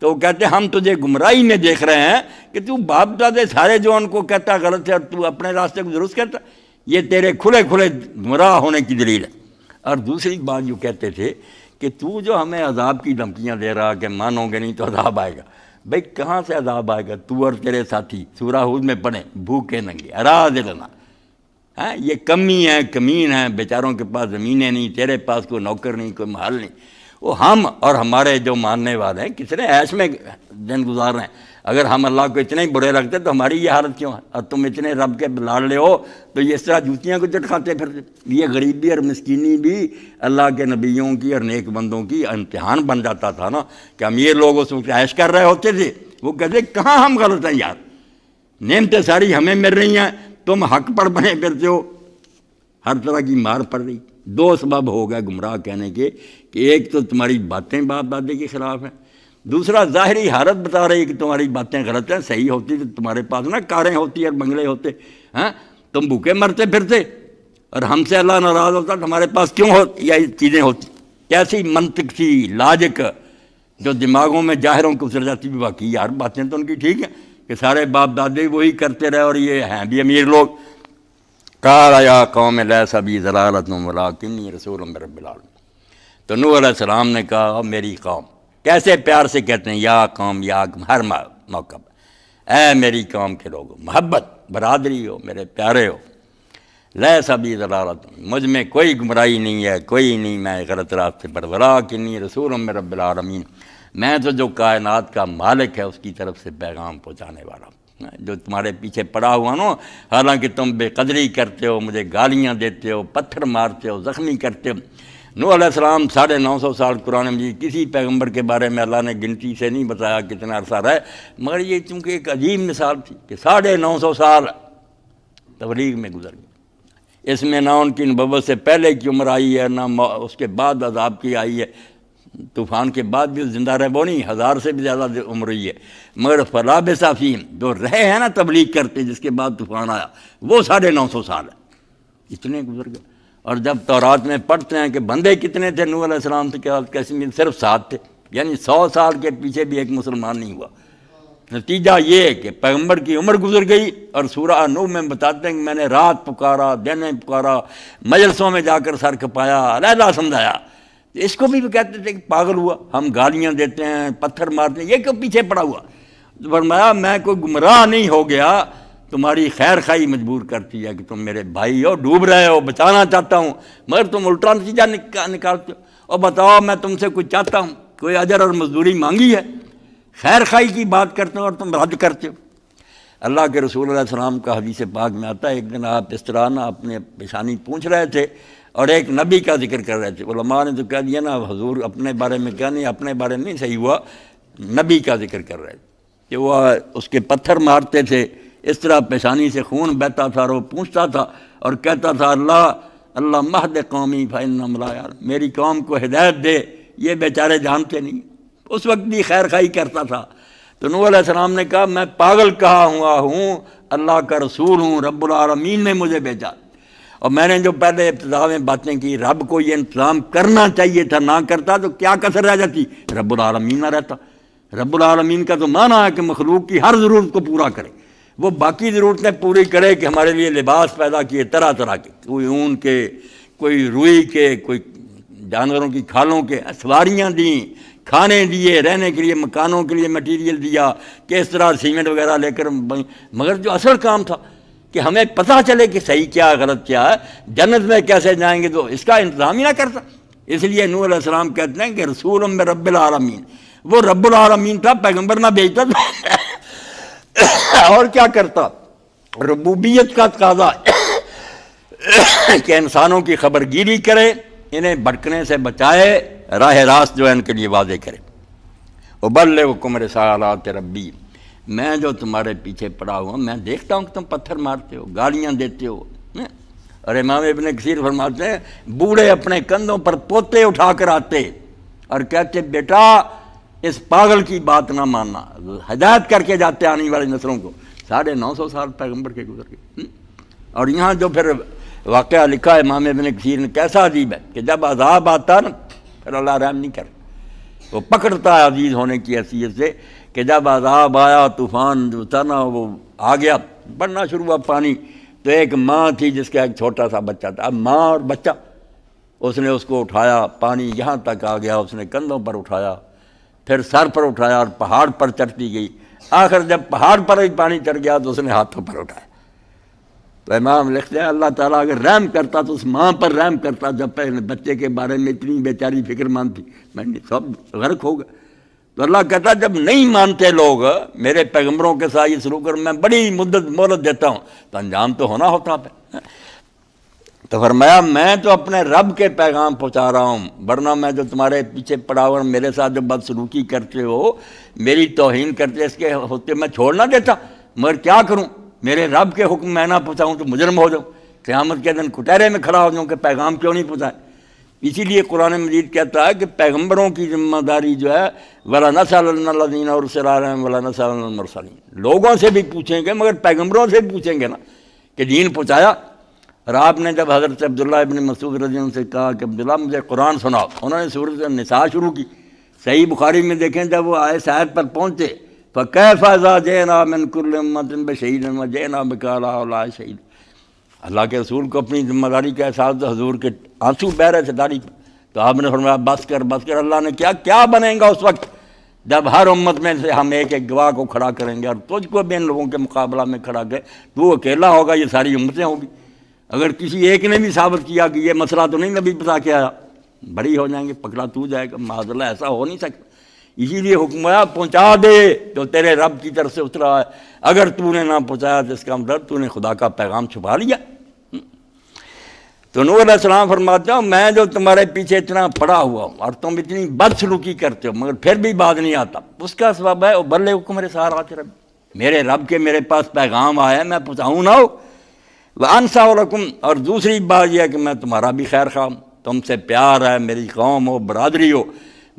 तो वो कहते हैं हम तुझे गुमराही में देख रहे हैं कि तू बाप दादे सारे जो उनको कहता गलत है और तू अपने रास्ते को दुरुस्त करता ये तेरे खुले खुले गुमराह होने की दलील है और दूसरी बात जो कहते थे कि तू जो हमें अजाब की धमकियाँ दे रहा कि मानोगे नहीं तो अजाब आएगा भाई कहाँ से अदाब आएगा तू और तेरे साथी सूराहूद में पड़े भूखे नंगे अराज रहना हैं हाँ, ये कमी है कमीन है बेचारों के पास ज़मीनें नहीं तेरे पास कोई नौकर नहीं कोई महल नहीं वो हम और हमारे जो मानने वाले हैं किसने ऐश में दिन गुजार रहे हैं अगर हम अल्लाह को इतने ही बुरे लगते तो हमारी ये हालत क्यों है और तुम इतने रब के लाड़ ले हो तो ये इस तरह जूतियाँ को चटखाते फिर ये गरीबी और मस्किनी भी अल्लाह के नबियों की और नेक बंदों की इम्तहान बन जाता था ना कि हम ये लोग उस वक्त ऐश कर रहे होते थे वो कहते कहाँ हम गलत हैं यार नियमतें सारी हमें मिल रही हैं तुम हक पर बने फिरते हो हर तरह की मार पड़ रही दो सबब हो गए गुमराह कहने के कि एक तो तुम्हारी बातें बाप दादे के ख़िलाफ़ हैं दूसरा ज़ाहरी हालत बता रही है कि तुम्हारी बातें गलत हैं सही होती तो तुम्हारे पास ना कारें होती और बंगले होते हैं हाँ? तुम भूखे मरते फिरते और हमसे अल्लाह नाराज़ होता तो हमारे पास क्यों हो यह चीज़ें होती कैसी मंतक सी लाजिक जो दिमागों में जाहिरों को उतर जाती भी बाकी यार बातें तो उनकी ठीक हैं कि सारे बाप दादे वही करते रहे और ये हैं भी अमीर लोग कार आया कौम सभी जलालत वाकिन रसूल बिलाल तो नूर सलाम ने कहा मेरी कौम कैसे प्यार से कहते हैं या कौम या हर मौका ऐ मेरी कौम के लोग मोहब्बत बरदरी हो मेरे प्यारे हो लह सभी दलालत मुझ में कोई गुमराई नहीं है कोई नहीं मैं गलत रास्ते पर वरा कि नहीं रसूल में रबालमीन मैं तो जो कायनात का मालिक है उसकी तरफ से पैगाम पहुँचाने वाला जो तुम्हारे पीछे पड़ा हुआ ना हालांकि तुम बेकदरी करते हो मुझे गालियाँ देते हो पत्थर मारते हो ज़ख्मी करते हो नूसम साढ़े नौ सौ साल कुरान मजीद किसी पैगम्बर के बारे में अल्लाह ने गिनती से नहीं बताया कितना अरसा रहा है मगर ये चूँकि एक अजीब मिसाल थी कि साढ़े नौ सौ साल तबलीग में गुजर गए इसमें ना उनकी नबत से पहले की उम्र आई है ना उसके बाद अजाब की आई है तूफ़ान के बाद भी ज़िंदा रह नहीं हज़ार से भी ज़्यादा उम्र हुई है मगर फलाब साफ़ी जो रहे हैं ना तबलीग करते जिसके बाद तूफ़ान आया वो साढ़े नौ सौ साल है इतने गुजर गए और जब तौरात में पढ़ते हैं कि बंदे कितने थे नूह अलैहिस्सलाम से क्या कश्मीर सिर्फ सात थे यानी सौ साल के पीछे भी एक मुसलमान नहीं हुआ नतीजा ये है कि पैगम्बर की उम्र गुजर गई और सूरह नू में बताते हैं कि मैंने रात पुकारा दिन पुकारा मजलसों में जाकर सर खपाया अलहदा समझाया इसको भी कहते थे कि पागल हुआ हम गालियाँ देते हैं पत्थर मारते हैं ये क्यों पीछे पड़ा हुआ तो फरमाया मैं कोई गुमराह नहीं हो गया तुम्हारी खैर खाई मजबूर करती है कि तुम मेरे भाई हो डूब रहे हो बचाना चाहता हूँ मगर तुम उल्टा नतीजा निका, निकालते हो और बताओ मैं तुमसे कुछ चाहता हूँ कोई अजर और मजदूरी मांगी है खैर खाई की बात करते हो और तुम रद्द करते हो अल्लाह के रसूल सलाम का हदीस पाक में आता है एक दिन आप इस तरह ना अपने पेशानी पूछ रहे थे और एक नबी का जिक्र कर रहे थे उलमा ने तो कह दिया ना हजूर अपने बारे में क्या नहीं अपने बारे में नहीं सही हुआ नबी का जिक्र कर रहे थे कि वह उसके पत्थर मारते थे इस तरह पेशानी से खून बहता था रो पूछता था और कहता था अल्लाह अल्लाह महद कौमी फ़ैन अमला यार मेरी कौम को हिदायत दे ये बेचारे जानते नहीं उस वक्त भी खैर खाई करता था तो नूर सलाम ने कहा मैं पागल कहा हुआ हूँ अल्लाह का रसूल हूँ रबालमीन ने मुझे भेजा और मैंने जो पहले इब्तदा में बातें की रब को ये इंतज़ाम करना चाहिए था ना करता तो क्या कसर रह जाती रबालमीन ना रहता रबालमीन का तो माना है कि मखलूक की हर ज़रूरत को पूरा करे वो बाकी ज़रूरतें पूरी करे कि हमारे लिए लिबास पैदा किए तरह तरह के कोई ऊन के कोई रुई के कोई जानवरों की खालों के सवारियाँ दी खाने दिए रहने के लिए मकानों के लिए मटेरियल दिया किस तरह सीमेंट वगैरह लेकर मगर जो असल काम था कि हमें पता चले कि सही क्या गलत क्या है जन्नत में कैसे जाएंगे तो इसका इंतज़ाम ही ना करता इसलिए नूसम कहते हैं कि रसूल में रबालमीन वो रबालमीन था पैगम्बर ना भेजता था [COUGHS] और क्या करता रबूबियत का तकाजा [COUGHS] कि इंसानों की गिरी करे इन्हें भटकने से बचाए राह रास्त जो है इनके लिए वादे करे उबल हुकुम रसालात रबी मैं जो तुम्हारे पीछे पड़ा हुआ मैं देखता हूँ कि तुम पत्थर मारते हो गालियाँ देते हो अरे मामे अपने इबन कसीर फरमाते हैं बूढ़े अपने कंधों पर पोते उठा कर आते और कहते बेटा इस पागल की बात ना मानना हदायत करके जाते आने वाली नस्लों को साढ़े नौ सौ साल पैगम्बर के गुजर गए हम्म। और यहाँ जो फिर वाक़ लिखा है मामे बिन कसीर ने कैसा अजीब है कि जब अजाब आता ना फिर अल्लाह रहम नहीं कर वो पकड़ता है अजीज़ होने की हैसियत से कि जब अजाब आया तूफ़ान जो था ना वो आ गया बढ़ना शुरू हुआ पानी तो एक माँ थी जिसका एक छोटा सा बच्चा था अब माँ और बच्चा उसने उसको उठाया पानी यहाँ तक आ गया उसने कंधों पर उठाया फिर सर पर उठाया और पहाड़ पर चढ़ती गई आखिर जब पहाड़ पर ही पानी चढ़ गया तो उसने हाथों पर उठाया तो इमाम लिखते हैं अल्लाह ताला अगर रहम करता तो उस माँ पर रहम करता जब पहले बच्चे के बारे में इतनी बेचारी फिक्र मानती मैंने सब गर्क होगा तो अल्लाह कहता जब नहीं मानते लोग मेरे पैगम्बरों के साथ ये शुरू कर मैं बड़ी मुद्दत मोहलत देता हूँ तो अंजाम तो होना होता है तो फरमाया मैं तो अपने रब के पैगाम पहुंचा रहा हूँ वरना मैं जो तो तुम्हारे पीछे पड़ा मेरे साथ जो बदसलूकी करते हो मेरी तोहन करते इसके होते मैं छोड़ ना देता मगर क्या करूँ मेरे रब के हुक्म मैं ना पहुँचाऊँ तो मुजरम हो जाऊँ क़्यामत के दिन कुटहरे में खड़ा हो जाऊँ कि पैगाम क्यों नहीं पहुँचाए इसीलिए कुरान मजीद कहता है कि पैगम्बरों की जिम्मेदारी जो है वला नसालीन और वला नसालमरसलिन लोगों से भी पूछेंगे मगर पैगम्बरों से भी पूछेंगे ना कि दीन पहुँचाया और आपने जब हज़रत अब्दुल्ला इबन मसूद रजी से कहा कि अब्दुल्ला मुझे कुरान सुनाओ उन्होंने सूरत नसा शुरू की सही बुखारी में देखें जब वो आए शायद पर पहुँचे फ़ैफ़ फ़ैज़ा जैना मनकुरमतन शहीद जैना बिकाल शहीद अल्लाह के रसूल को अपनी जिम्मेदारी का एहसास तो हजूर के आंसू बह रहे थे दारी तो आपने फरमाया बस कर बस कर अल्लाह ने क्या क्या बनेगा उस वक्त जब हर उम्मत में से हम एक एक गवाह को खड़ा करेंगे और तुझको भी इन लोगों के मुकाबला में खड़ा करें तो वो अकेला होगा ये सारी उम्मतें होगी अगर किसी एक ने भी साबित किया कि ये मसला तो नहीं नबी पता के आया बड़ी हो जाएंगे पकड़ा तू जाएगा माजल्ला ऐसा हो नहीं सकता इसीलिए हुक्म पहुँचा दे जो तेरे रब की तरफ से उतरा है अगर तूने ना पहुँचाया तो इसका मतलब तूने खुदा का पैगाम छुपा लिया तो नूर सलाम फरमाते हो मैं जो तुम्हारे पीछे इतना पड़ा हुआ हूँ और तुम इतनी बदसलूकी करते हो मगर फिर भी बात नहीं आता उसका सबब है वो बल्ले हुक्म मेरे सहारा मेरे रब के मेरे पास पैगाम आया मैं पहुँचाऊँ ना हो वानसाकुम और दूसरी बात यह कि मैं तुम्हारा भी खैर खा तुमसे प्यार है मेरी कौम हो बरदरी हो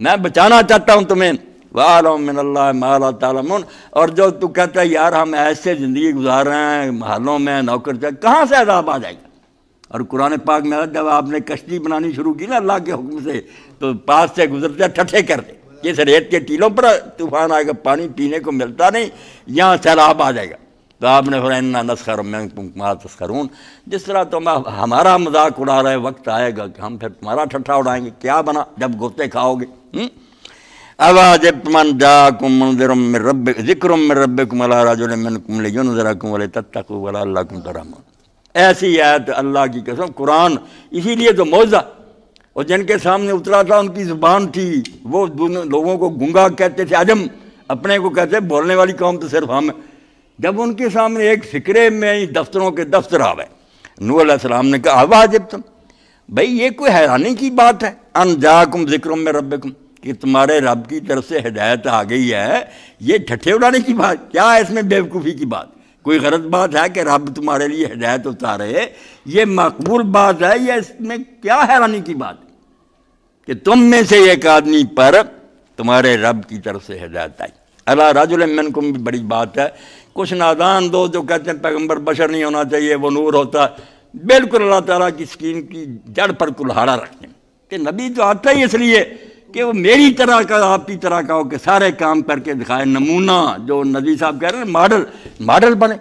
मैं बचाना चाहता हूँ तुम्हें वालमिनल्ला माला तालमन और जो तू कहता है यार हम ऐसे ज़िंदगी गुजार रहे हैं महलों में नौकर चाहे कहाँ से अदाब आ जाएगा और कुरान पाक में जब आपने कश्ती बनानी शुरू की ना अल्लाह के हुक्म से तो पास से गुजरते ठठे कर दे जिस रेत के टीलों पर तूफान आएगा पानी पीने को मिलता नहीं यहाँ सैलाब आ जाएगा तो आपने इन्ना नस्खर मैं तुम्हारा हूँ जिस तरह तुम तो हमारा मजाक उड़ा रहे वक्त आएगा कि हम फिर तुम्हारा ठट्ठा उड़ाएंगे क्या बना जब गोते खाओगे अवाज मन जाम रब अल्लाह ऐसी आयत अल्लाह की कसम कुरान इसीलिए तो मौजा और जिनके सामने उतरा था उनकी ज़ुबान थी वो लोगों को गुंगा कहते थे आजम अपने को कहते बोलने वाली कौम तो सिर्फ हम है जब उनके सामने एक फिक्रे में ही दफ्तरों के दफ्तर आवे नूसम ने कहा वाजिब तुम भाई ये कोई हैरानी की बात है अनजाकुम जिक्रम में रबकुम कि तुम्हारे रब की तरफ से हिदायत आ गई है ये ठट्ठे उड़ाने की बात क्या है इसमें बेवकूफ़ी की बात कोई गलत बात है कि रब तुम्हारे लिए हिदायत उतारे ये मकबूल बात है या इसमें क्या हैरानी की बात कि तुम में से एक आदमी पर तुम्हारे रब की तरफ से हिदायत आई अला राजुल को भी बड़ी बात है कुछ नादान दो जो कहते हैं पैगम्बर बशर नहीं होना चाहिए वो नूर होता बिल्कुल अल्लाह तला की स्कीम की जड़ पर कुल्हाड़ा रखें कि नबी तो आता ही इसलिए कि वो मेरी तरह का आपकी तरह का हो कि सारे काम करके दिखाए नमूना जो नदी साहब कह रहे हैं मॉडल मॉडल बने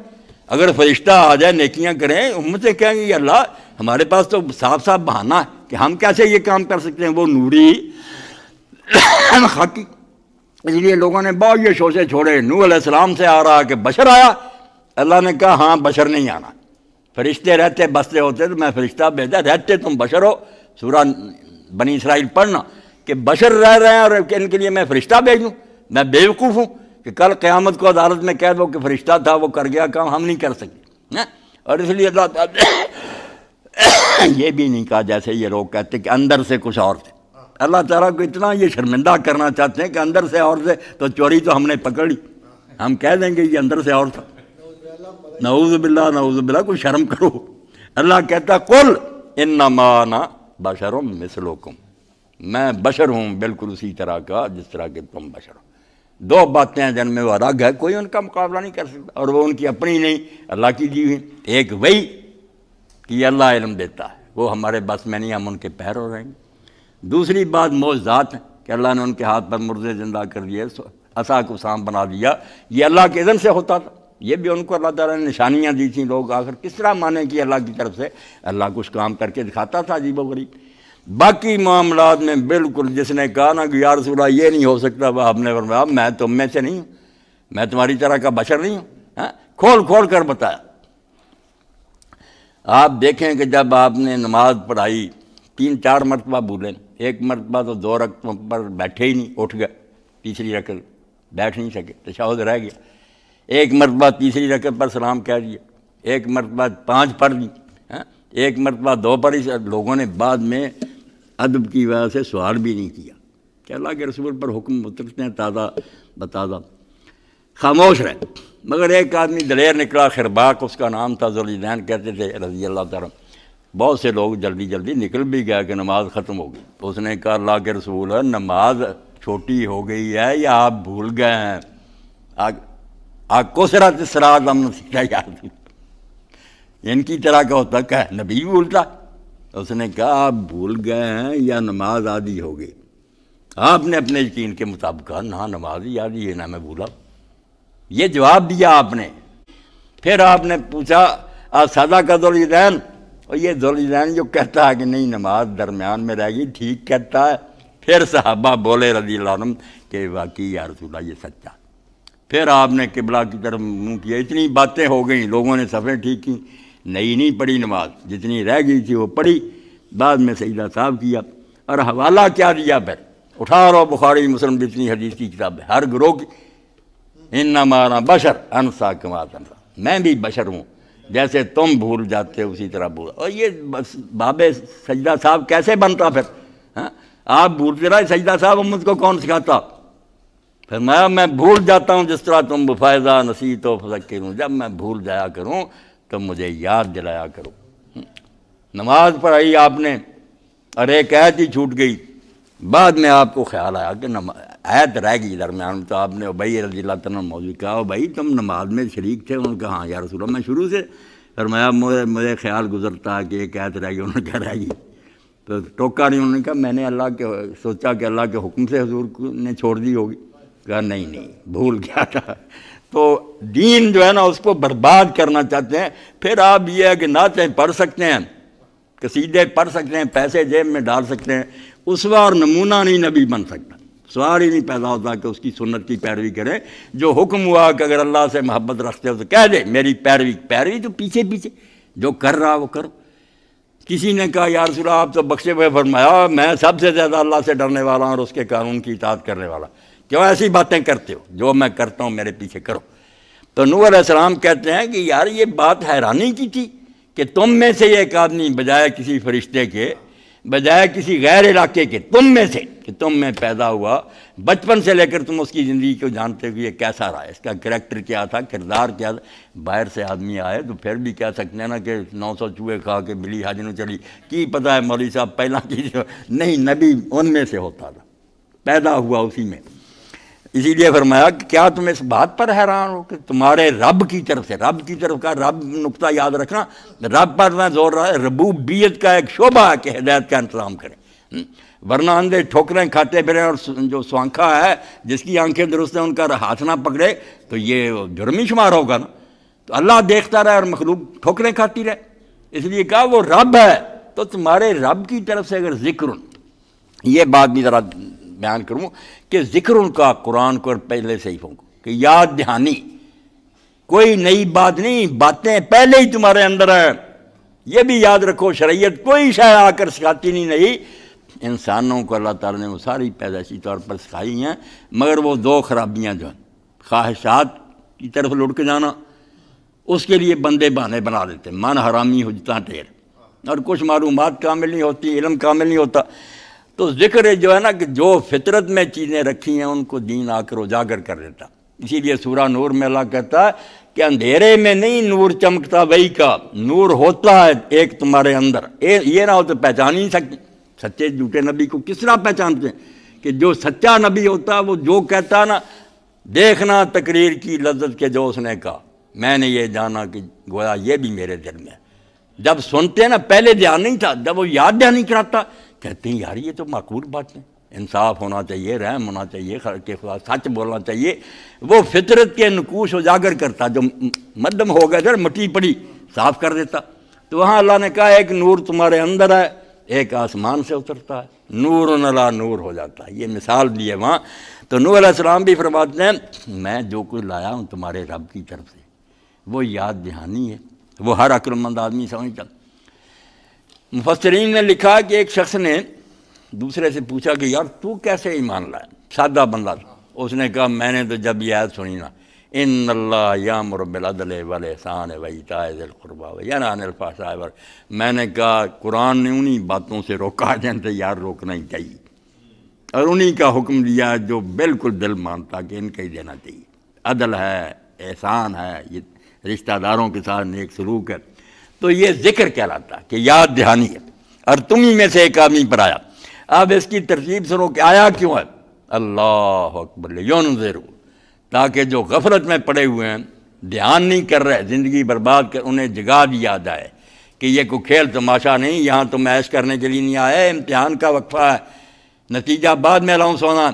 अगर फरिश्ता आ जाए नकियाँ करें उनसे कहेंगे अल्लाह हमारे पास तो साफ साफ बहाना है कि हम कैसे ये काम कर सकते हैं वो नूरी हकी [COUGHS] इसलिए लोगों ने बहुत ये शोशे छोड़े नू सलाम से आ रहा कि बशर आया अल्लाह ने कहा हाँ बशर नहीं आना फरिश्ते रहते बसते होते तो मैं फरिश्ता भेजा रहते तुम बशर हो सूरा बनी इसराइल पढ़ना कि बशर रह रहे हैं और इनके लिए मैं फरिश्ता भेजूँ मैं बेवकूफ़ हूँ कि कल क़्यामत को अदालत में कह दो कि फरिश्ता था वो कर गया काम हम नहीं कर सके हैं और इसलिए अल्लाह [COUGHS] ये भी नहीं कहा जैसे ये लोग कहते कि अंदर से कुछ और थे अल्लाह तारा को इतना ये शर्मिंदा करना चाहते हैं कि अंदर से और से तो चोरी तो हमने पकड़ी हम कह देंगे ये अंदर से और था नवज़ बिल्ला नवज बिल्ला को शर्म करो अल्लाह कहता कुल इन माना बशर मिसलोकुम मैं बशर हूँ बिल्कुल उसी तरह का जिस तरह के तुम बशर हो दो बातें हैं जिनमें वो अलग है कोई उनका मुकाबला नहीं कर सकता और वो उनकी अपनी नहीं अल्लाह की दी हुई एक वही कि अल्लाह इलम देता है वो हमारे बस में नहीं हम उनके पैर हो रहेंगे दूसरी बात मौजदात कि अल्लाह ने उनके हाथ पर मुर्दे जिंदा कर दिए असा को शाम बना दिया ये अल्लाह के इधन से होता था ये भी उनको अल्लाह ताला ने निशानियाँ दी थी लोग आखिर किस तरह माने कि अल्लाह की तरफ से अल्लाह कुछ काम करके दिखाता था अजीब वरीब बाकी मामला में बिल्कुल जिसने कहा ना कि यार सूरा ये नहीं हो सकता आपने फरमाया मैं तुम तो, में से नहीं हूँ मैं तुम्हारी तरह का बशर नहीं हूँ हाँ? खोल खोल कर बताया आप देखें कि जब आपने नमाज पढ़ाई तीन चार मरतबा भूलें एक मरतबा तो दो रकतों पर बैठे ही नहीं उठ गए तीसरी रकत बैठ नहीं सके तशाहद तो रह गया एक मरतबा तीसरी रकत पर सलाम कह दिया एक मरतबा पाँच पढ़ दी है एक मरतबा हाँ? दो पढ़ी लोगों ने बाद में अदब की वजह से सवाल भी नहीं किया कि अल्लाह के रसूल पर हुक्म उतरते हैं ताज़ा बताज़ा खामोश रहे मगर एक आदमी दलेर निकला खिरबाक उसका नाम था जुलदैन कहते थे रजी अल्लाह तरफ बहुत से लोग जल्दी जल्दी निकल भी गया कि नमाज ख़त्म हो गई तो उसने कहा ला के रसूल है नमाज छोटी हो गई है या आप भूल गए हैं आग को सरा सरात हमने सीखा याद इनकी तरह का होता क्या नबी भूलता तो उसने कहा आप भूल गए हैं या नमाज आदि हो गई आपने अपने यकीन के मुताबिक कहा ना नमाज ही आदि है ना मैं भूला ये जवाब दिया आपने फिर आपने पूछा आ सदा कदुल दैन और ये जुलजैन जो कहता है कि नहीं नमाज दरमियान में रहेगी ठीक कहता है फिर साहबा बोले रजी लम के वाकई यार रसूला ये सच्चा फिर आपने किबला की तरफ मुँह किया इतनी बातें हो गई लोगों ने सफ़ें ठीक की नई नहीं पढ़ी नमाज जितनी रह गई थी वो पढ़ी बाद में सईदा साहब किया और हवाला क्या दिया फिर उठा रहा बुखारी मुस्लिम जितनी हदीस की किताब है हर ग्रोह की इन न मारा बशर अनसा कमात मैं भी बशर हूँ जैसे तुम भूल जाते उसी तरह भूल और ये बाबे सजदा साहब कैसे बनता फिर हा? आप भूलते रहे सजदा साहब मुझको कौन सिखाता फिर मैं मैं भूल जाता हूँ जिस तरह तुम बफायदा नसीह तो फिर जब मैं भूल जाया करूँ तो मुझे याद दिलाया करो हम्म। नमाज पढ़ाई आपने अरे कैद ही छूट गई बाद में आपको ख्याल आया कि नमा आयत रह गई दरमियान तो आपने भाई रजी मौजूद कहा भाई तुम नमाज में शरीक थे उन्होंने कहा हाँ यार सुनो मैं शुरू से फरमाया मुझे मुझे ख्याल गुजरता कि एक आयत रह गई उन्होंने कहा रह गई तो टोका नहीं उन्होंने कहा मैंने अल्लाह के सोचा कि अल्लाह के हुक्म से हजूर ने छोड़ दी होगी कहा नहीं नहीं भूल गया था तो दीन जो है ना उसको बर्बाद करना चाहते हैं फिर आप ये है कि ना पढ़ सकते हैं कसीदे पढ़ सकते हैं पैसे जेब में डाल सकते हैं उस और नमूना नहीं नबी बन सकता सवाल ही नहीं पैदा होता कि उसकी सुन्नत की पैरवी करें जो हुक्म हुआ कि अगर अल्लाह से मोहब्बत रखते हो तो कह दे मेरी पैरवी पैरवी तो पीछे पीछे जो कर रहा वो करो किसी ने कहा यार सुना आप तो बख्शे हुए फरमाया मैं सबसे ज़्यादा अल्लाह से डरने वाला हूँ और उसके कानून की इताद करने वाला क्यों ऐसी बातें करते हो जो मैं करता हूँ मेरे पीछे करो तो नूर कहते हैं कि यार ये बात हैरानी की थी कि तुम में से एक आदमी बजाय किसी फरिश्ते के बजाय किसी गैर इलाके के तुम में से कि तुम में पैदा हुआ बचपन से लेकर तुम उसकी ज़िंदगी को जानते हुए कैसा रहा इसका करेक्टर क्या था किरदार क्या था बाहर से आदमी आए तो फिर भी कह सकते हैं ना कि नौ सौ चूहे खा के बिली हाजिर चली की पता है मौलवी साहब पहला की नहीं नबी उनमें से होता था पैदा हुआ उसी में इसीलिए फरमाया कि क्या तुम इस बात पर हैरान हो कि तुम्हारे रब की तरफ से रब की तरफ का रब नुकता याद रखना रब पर मैं जोर रहा है बीत का एक शोबा है कि हिदायत का इंतजाम करें हम्म। वरना अंधे ठोकरें खाते फिर और जो स्वांखा है जिसकी आंखें दुरुस्त हैं उनका हाथ ना पकड़े तो ये जुर्म ही शुमार होगा ना तो अल्लाह देखता रहे और मखलूक ठोकरें खाती रहे इसलिए कहा वो रब है तो तुम्हारे रब की तरफ से अगर जिक्र ये बात भी ज़रा बयान करूं कि ज़िक्र उनका कुरान को और पहले सहीफों को कि याद दहानी कोई नई बात नहीं बातें पहले ही तुम्हारे अंदर है ये भी याद रखो शरीयत कोई शायद आकर सिखाती नहीं नहीं इंसानों को अल्लाह ताला ने वो सारी पैदाशी तौर पर सिखाई हैं मगर वो दो खराबियां जो हैं ख्वाहिशात की तरफ लुट के जाना उसके लिए बंदे बहाने बना लेते हैं मन हरामी हो जितना ढेर और कुछ मालूम कामिल नहीं होती इलम कामिल नहीं होता तो जिक्र जो है ना कि जो फितरत में चीज़ें रखी हैं उनको दीन आकर उजागर कर देता इसीलिए सूरा नूर मेला कहता है कि अंधेरे में नहीं नूर चमकता वही का नूर होता है एक तुम्हारे अंदर ए, ये ना हो तो पहचान ही सकते सच्चे झूठे नबी को किस तरह पहचानते हैं कि जो सच्चा नबी होता है वो जो कहता है ना देखना तकरीर की लज्जत के जो उसने कहा मैंने ये जाना कि गोया ये भी मेरे दिल में जब सुनते हैं ना पहले ध्यान नहीं था जब वो याद नहीं कराता कहते हैं यार ये तो माकूल बात है इंसाफ होना चाहिए रहम होना चाहिए के खुदा सच बोलना चाहिए वो फितरत के नकूश उजागर करता जो मध्यम हो गया सर मटी पड़ी साफ कर देता तो वहाँ अल्लाह ने कहा एक नूर तुम्हारे अंदर है एक आसमान से उतरता है नूर नला नूर हो जाता है ये मिसाल दी है वहाँ तो नूर सलाम भी फरमाते हैं मैं जो कुछ लाया हूँ तुम्हारे रब की तरफ से वो याद दहानी है वो हर अक्रमंद आदमी समझता मुफसरीन ने लिखा कि एक शख्स ने दूसरे से पूछा कि यार तू कैसे ईमान लाए सादा बंदा था उसने कहा मैंने तो जब याद सुनी ना इन अल्लाह याम वल एहसान वही ताजुरबा यान साहब मैंने कहा कुरान ने उन्हीं बातों से रोका जनते यार रोकना ही चाहिए और उन्हीं का हुक्म दिया जो बिल्कुल दिल मानता कि इनका ही देना चाहिए अदल है एहसान है ये रिश्तेदारों के साथ नेक सलूक है तो ये जिक्र कहलाता कि याद है और तुम ही में से एक आदमी पर आया अब इसकी तरतीब सुनो कि आया क्यों है अल्लाह अकबर यौन ज़रूर ताकि जो गफलत में पड़े हुए हैं ध्यान नहीं कर रहे ज़िंदगी बर्बाद कर उन्हें जगा भी याद आए कि ये कोई खेल तमाशा नहीं यहाँ तो मैश करने के लिए नहीं आया है इम्तहान का वक्फा है नतीजा बाद में लाऊँ सोना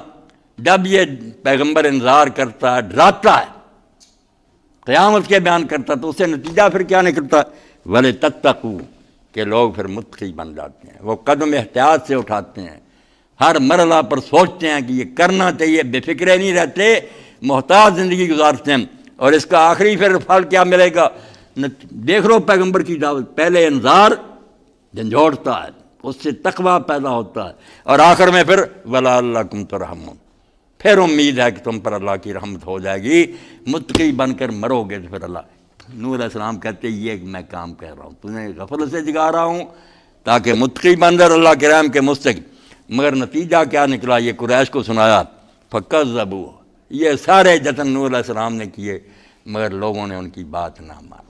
जब ये पैगंबर इंतज़ार करता है डराता है क़्यामत के बयान करता तो उससे नतीजा फिर क्या निकलता है वले तत्तकू के लोग फिर मुतकी बन जाते हैं वो कदम एहतियात से उठाते हैं हर मरला पर सोचते हैं कि ये करना चाहिए बेफिक्रे नहीं रहते मोहताज ज़िंदगी गुजारते हैं और इसका आखिरी फिर फल क्या मिलेगा देख लो पैगम्बर की दावत पहले इंजार झंझोड़ता है उससे तकवा पैदा होता है और आखिर में फिर वला अल्लाह तुम तो रहम फिर उम्मीद है कि तुम पर अल्लाह की रहमत हो जाएगी मुतकी बनकर मरोगे तो फिर अल्लाह नूर असलाम कहते ये मैं काम कर रहा हूँ तुम्हें गफल से जगा रहा हूँ ताकि मुतकी मंजर अल्लाह राम के मुस्तक मगर नतीजा क्या निकला ये कुरैश को सुनाया फ़क्का जबू ये सारे जतन नूर असलाम ने किए मगर लोगों ने उनकी बात ना मानी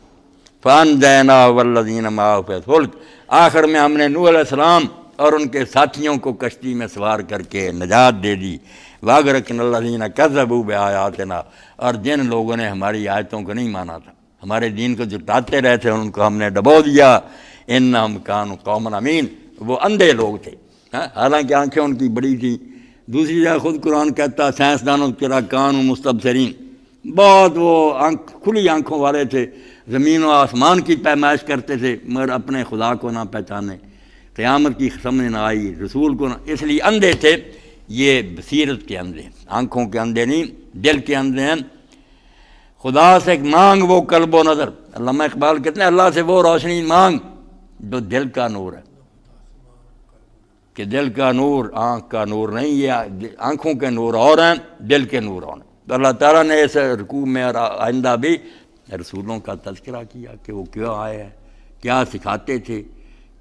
फ़ान जैना वल्लिन माफ़ुल्क आखिर में हमने नूर असलाम और उनके साथियों को कश्ती में सवार करके निजात दे दी वागरकन अल्लाजीना कज़बू बयातना और जिन लोगों ने हमारी आयतों को नहीं माना था हमारे दीन को जुटाते रहे थे उनको हमने डबो दिया इन हम कान कौमन अमीन वो अंधे लोग थे हाँ, हालांकि आंखें उनकी बड़ी थी दूसरी जगह खुद कुरान कहता साइंसदानों तेरा कान मुस्तबसरीन बहुत वो आंख खुली आंखों वाले थे ज़मीन व आसमान की पैमाइश करते थे मगर अपने खुदा को ना पहचाने क़्यामत की समझ ना आई रसूल को ना इसलिए अंधे थे ये बसीरत के अंधे आंखों के अंधे नहीं दिल के अंधे हैं खुदा से एक मांग वो कल्बो नज़र अल्लाह इकबाल कितने अल्लाह से वो रोशनी मांग जो दिल का नूर है कि दिल का नूर आँख का नूर नहीं ये आँखों के नूर और हैं दिल के नूर और हैं तो अल्लाह ताला ने इस रकूब में और आइंदा भी रसूलों का तस्करा किया कि वो क्यों आए हैं क्या सिखाते थे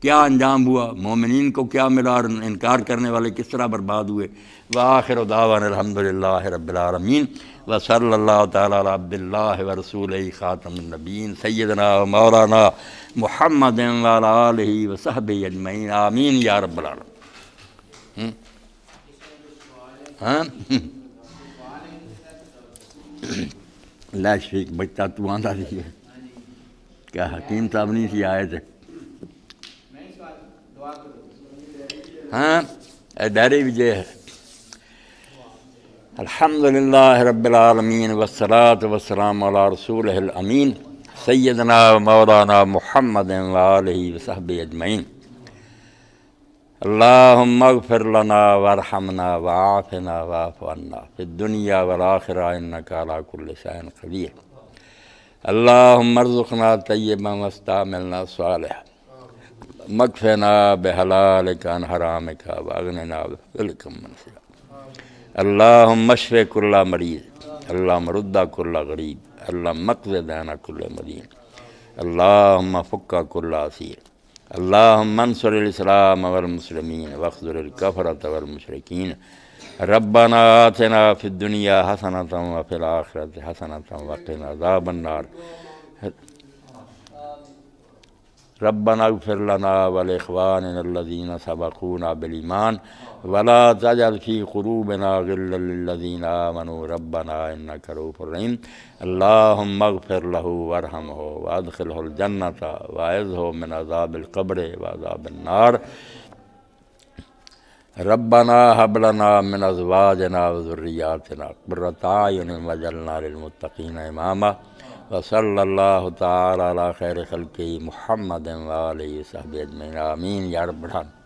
क्या अंजाम हुआ मोमिन को क्या मिला और इनकार करने वाले किस तरह बर्बाद हुए व आखिर उदावन अलहमदिल्ला रबीन وصلى الله تعالى على عبد الله ورسوله خاتم النبيين سيدنا ومولانا محمد وعلى آله وصحبه أجمعين آمين يا رب العالمين [LAUGHS] لا شفیق بچہ تو آندہ رہی کیا حکیم صاحب نہیں سی آئے تھے ہاں اے ڈیری وجے ہے الحمد لله رب العالمين والصلاة والسلام على رسوله الأمين سيدنا ومولانا محمد وآله وصحبه أجمعين اللهم اغفر لنا وارحمنا وعافنا واعف عنا في الدنيا والآخرة إنك على كل شيء قدير اللهم ارزقنا طيبا واستعملنا صالحا مكفنا بحلالك عن حرامك واغننا بفضلك من سواك अल्लाह मशफ़ कुल्ला मरीज़ अल्लाह मरुद्दा कुल्ला गरीब अल्लाह मकदाना कुल्ला मरीन अल्लाह फ़ुक्का कुल्ला असीर अल्लाह मनसरसलाम वरमसलमिन वखजुल्कफ़रत वरमशरकिन रब्बना आतना फिद दुनिया हसनत वफिल आखरत हसन वक़िन अजाबन्नार रब्बना फिर लना वलखवान सबकूना बिलईमान वला तजलफ़ी क़रूबना गिल्लिन मनो रबना इन करूफ़रम अल्लाह मगफिर लहू वरहम हो वादखिल जन्नत वायज़ हो मिन अजाबिलकब्र वाजाबिलनार रबना हबलना मिन अजवाजना वज़ुर्रियातना क़ुरतायुन वजलना लमुतकीन इमामा वसल्ला तार खैर खल महमद वाली साहब अजमीन आमीन यार बढ़ान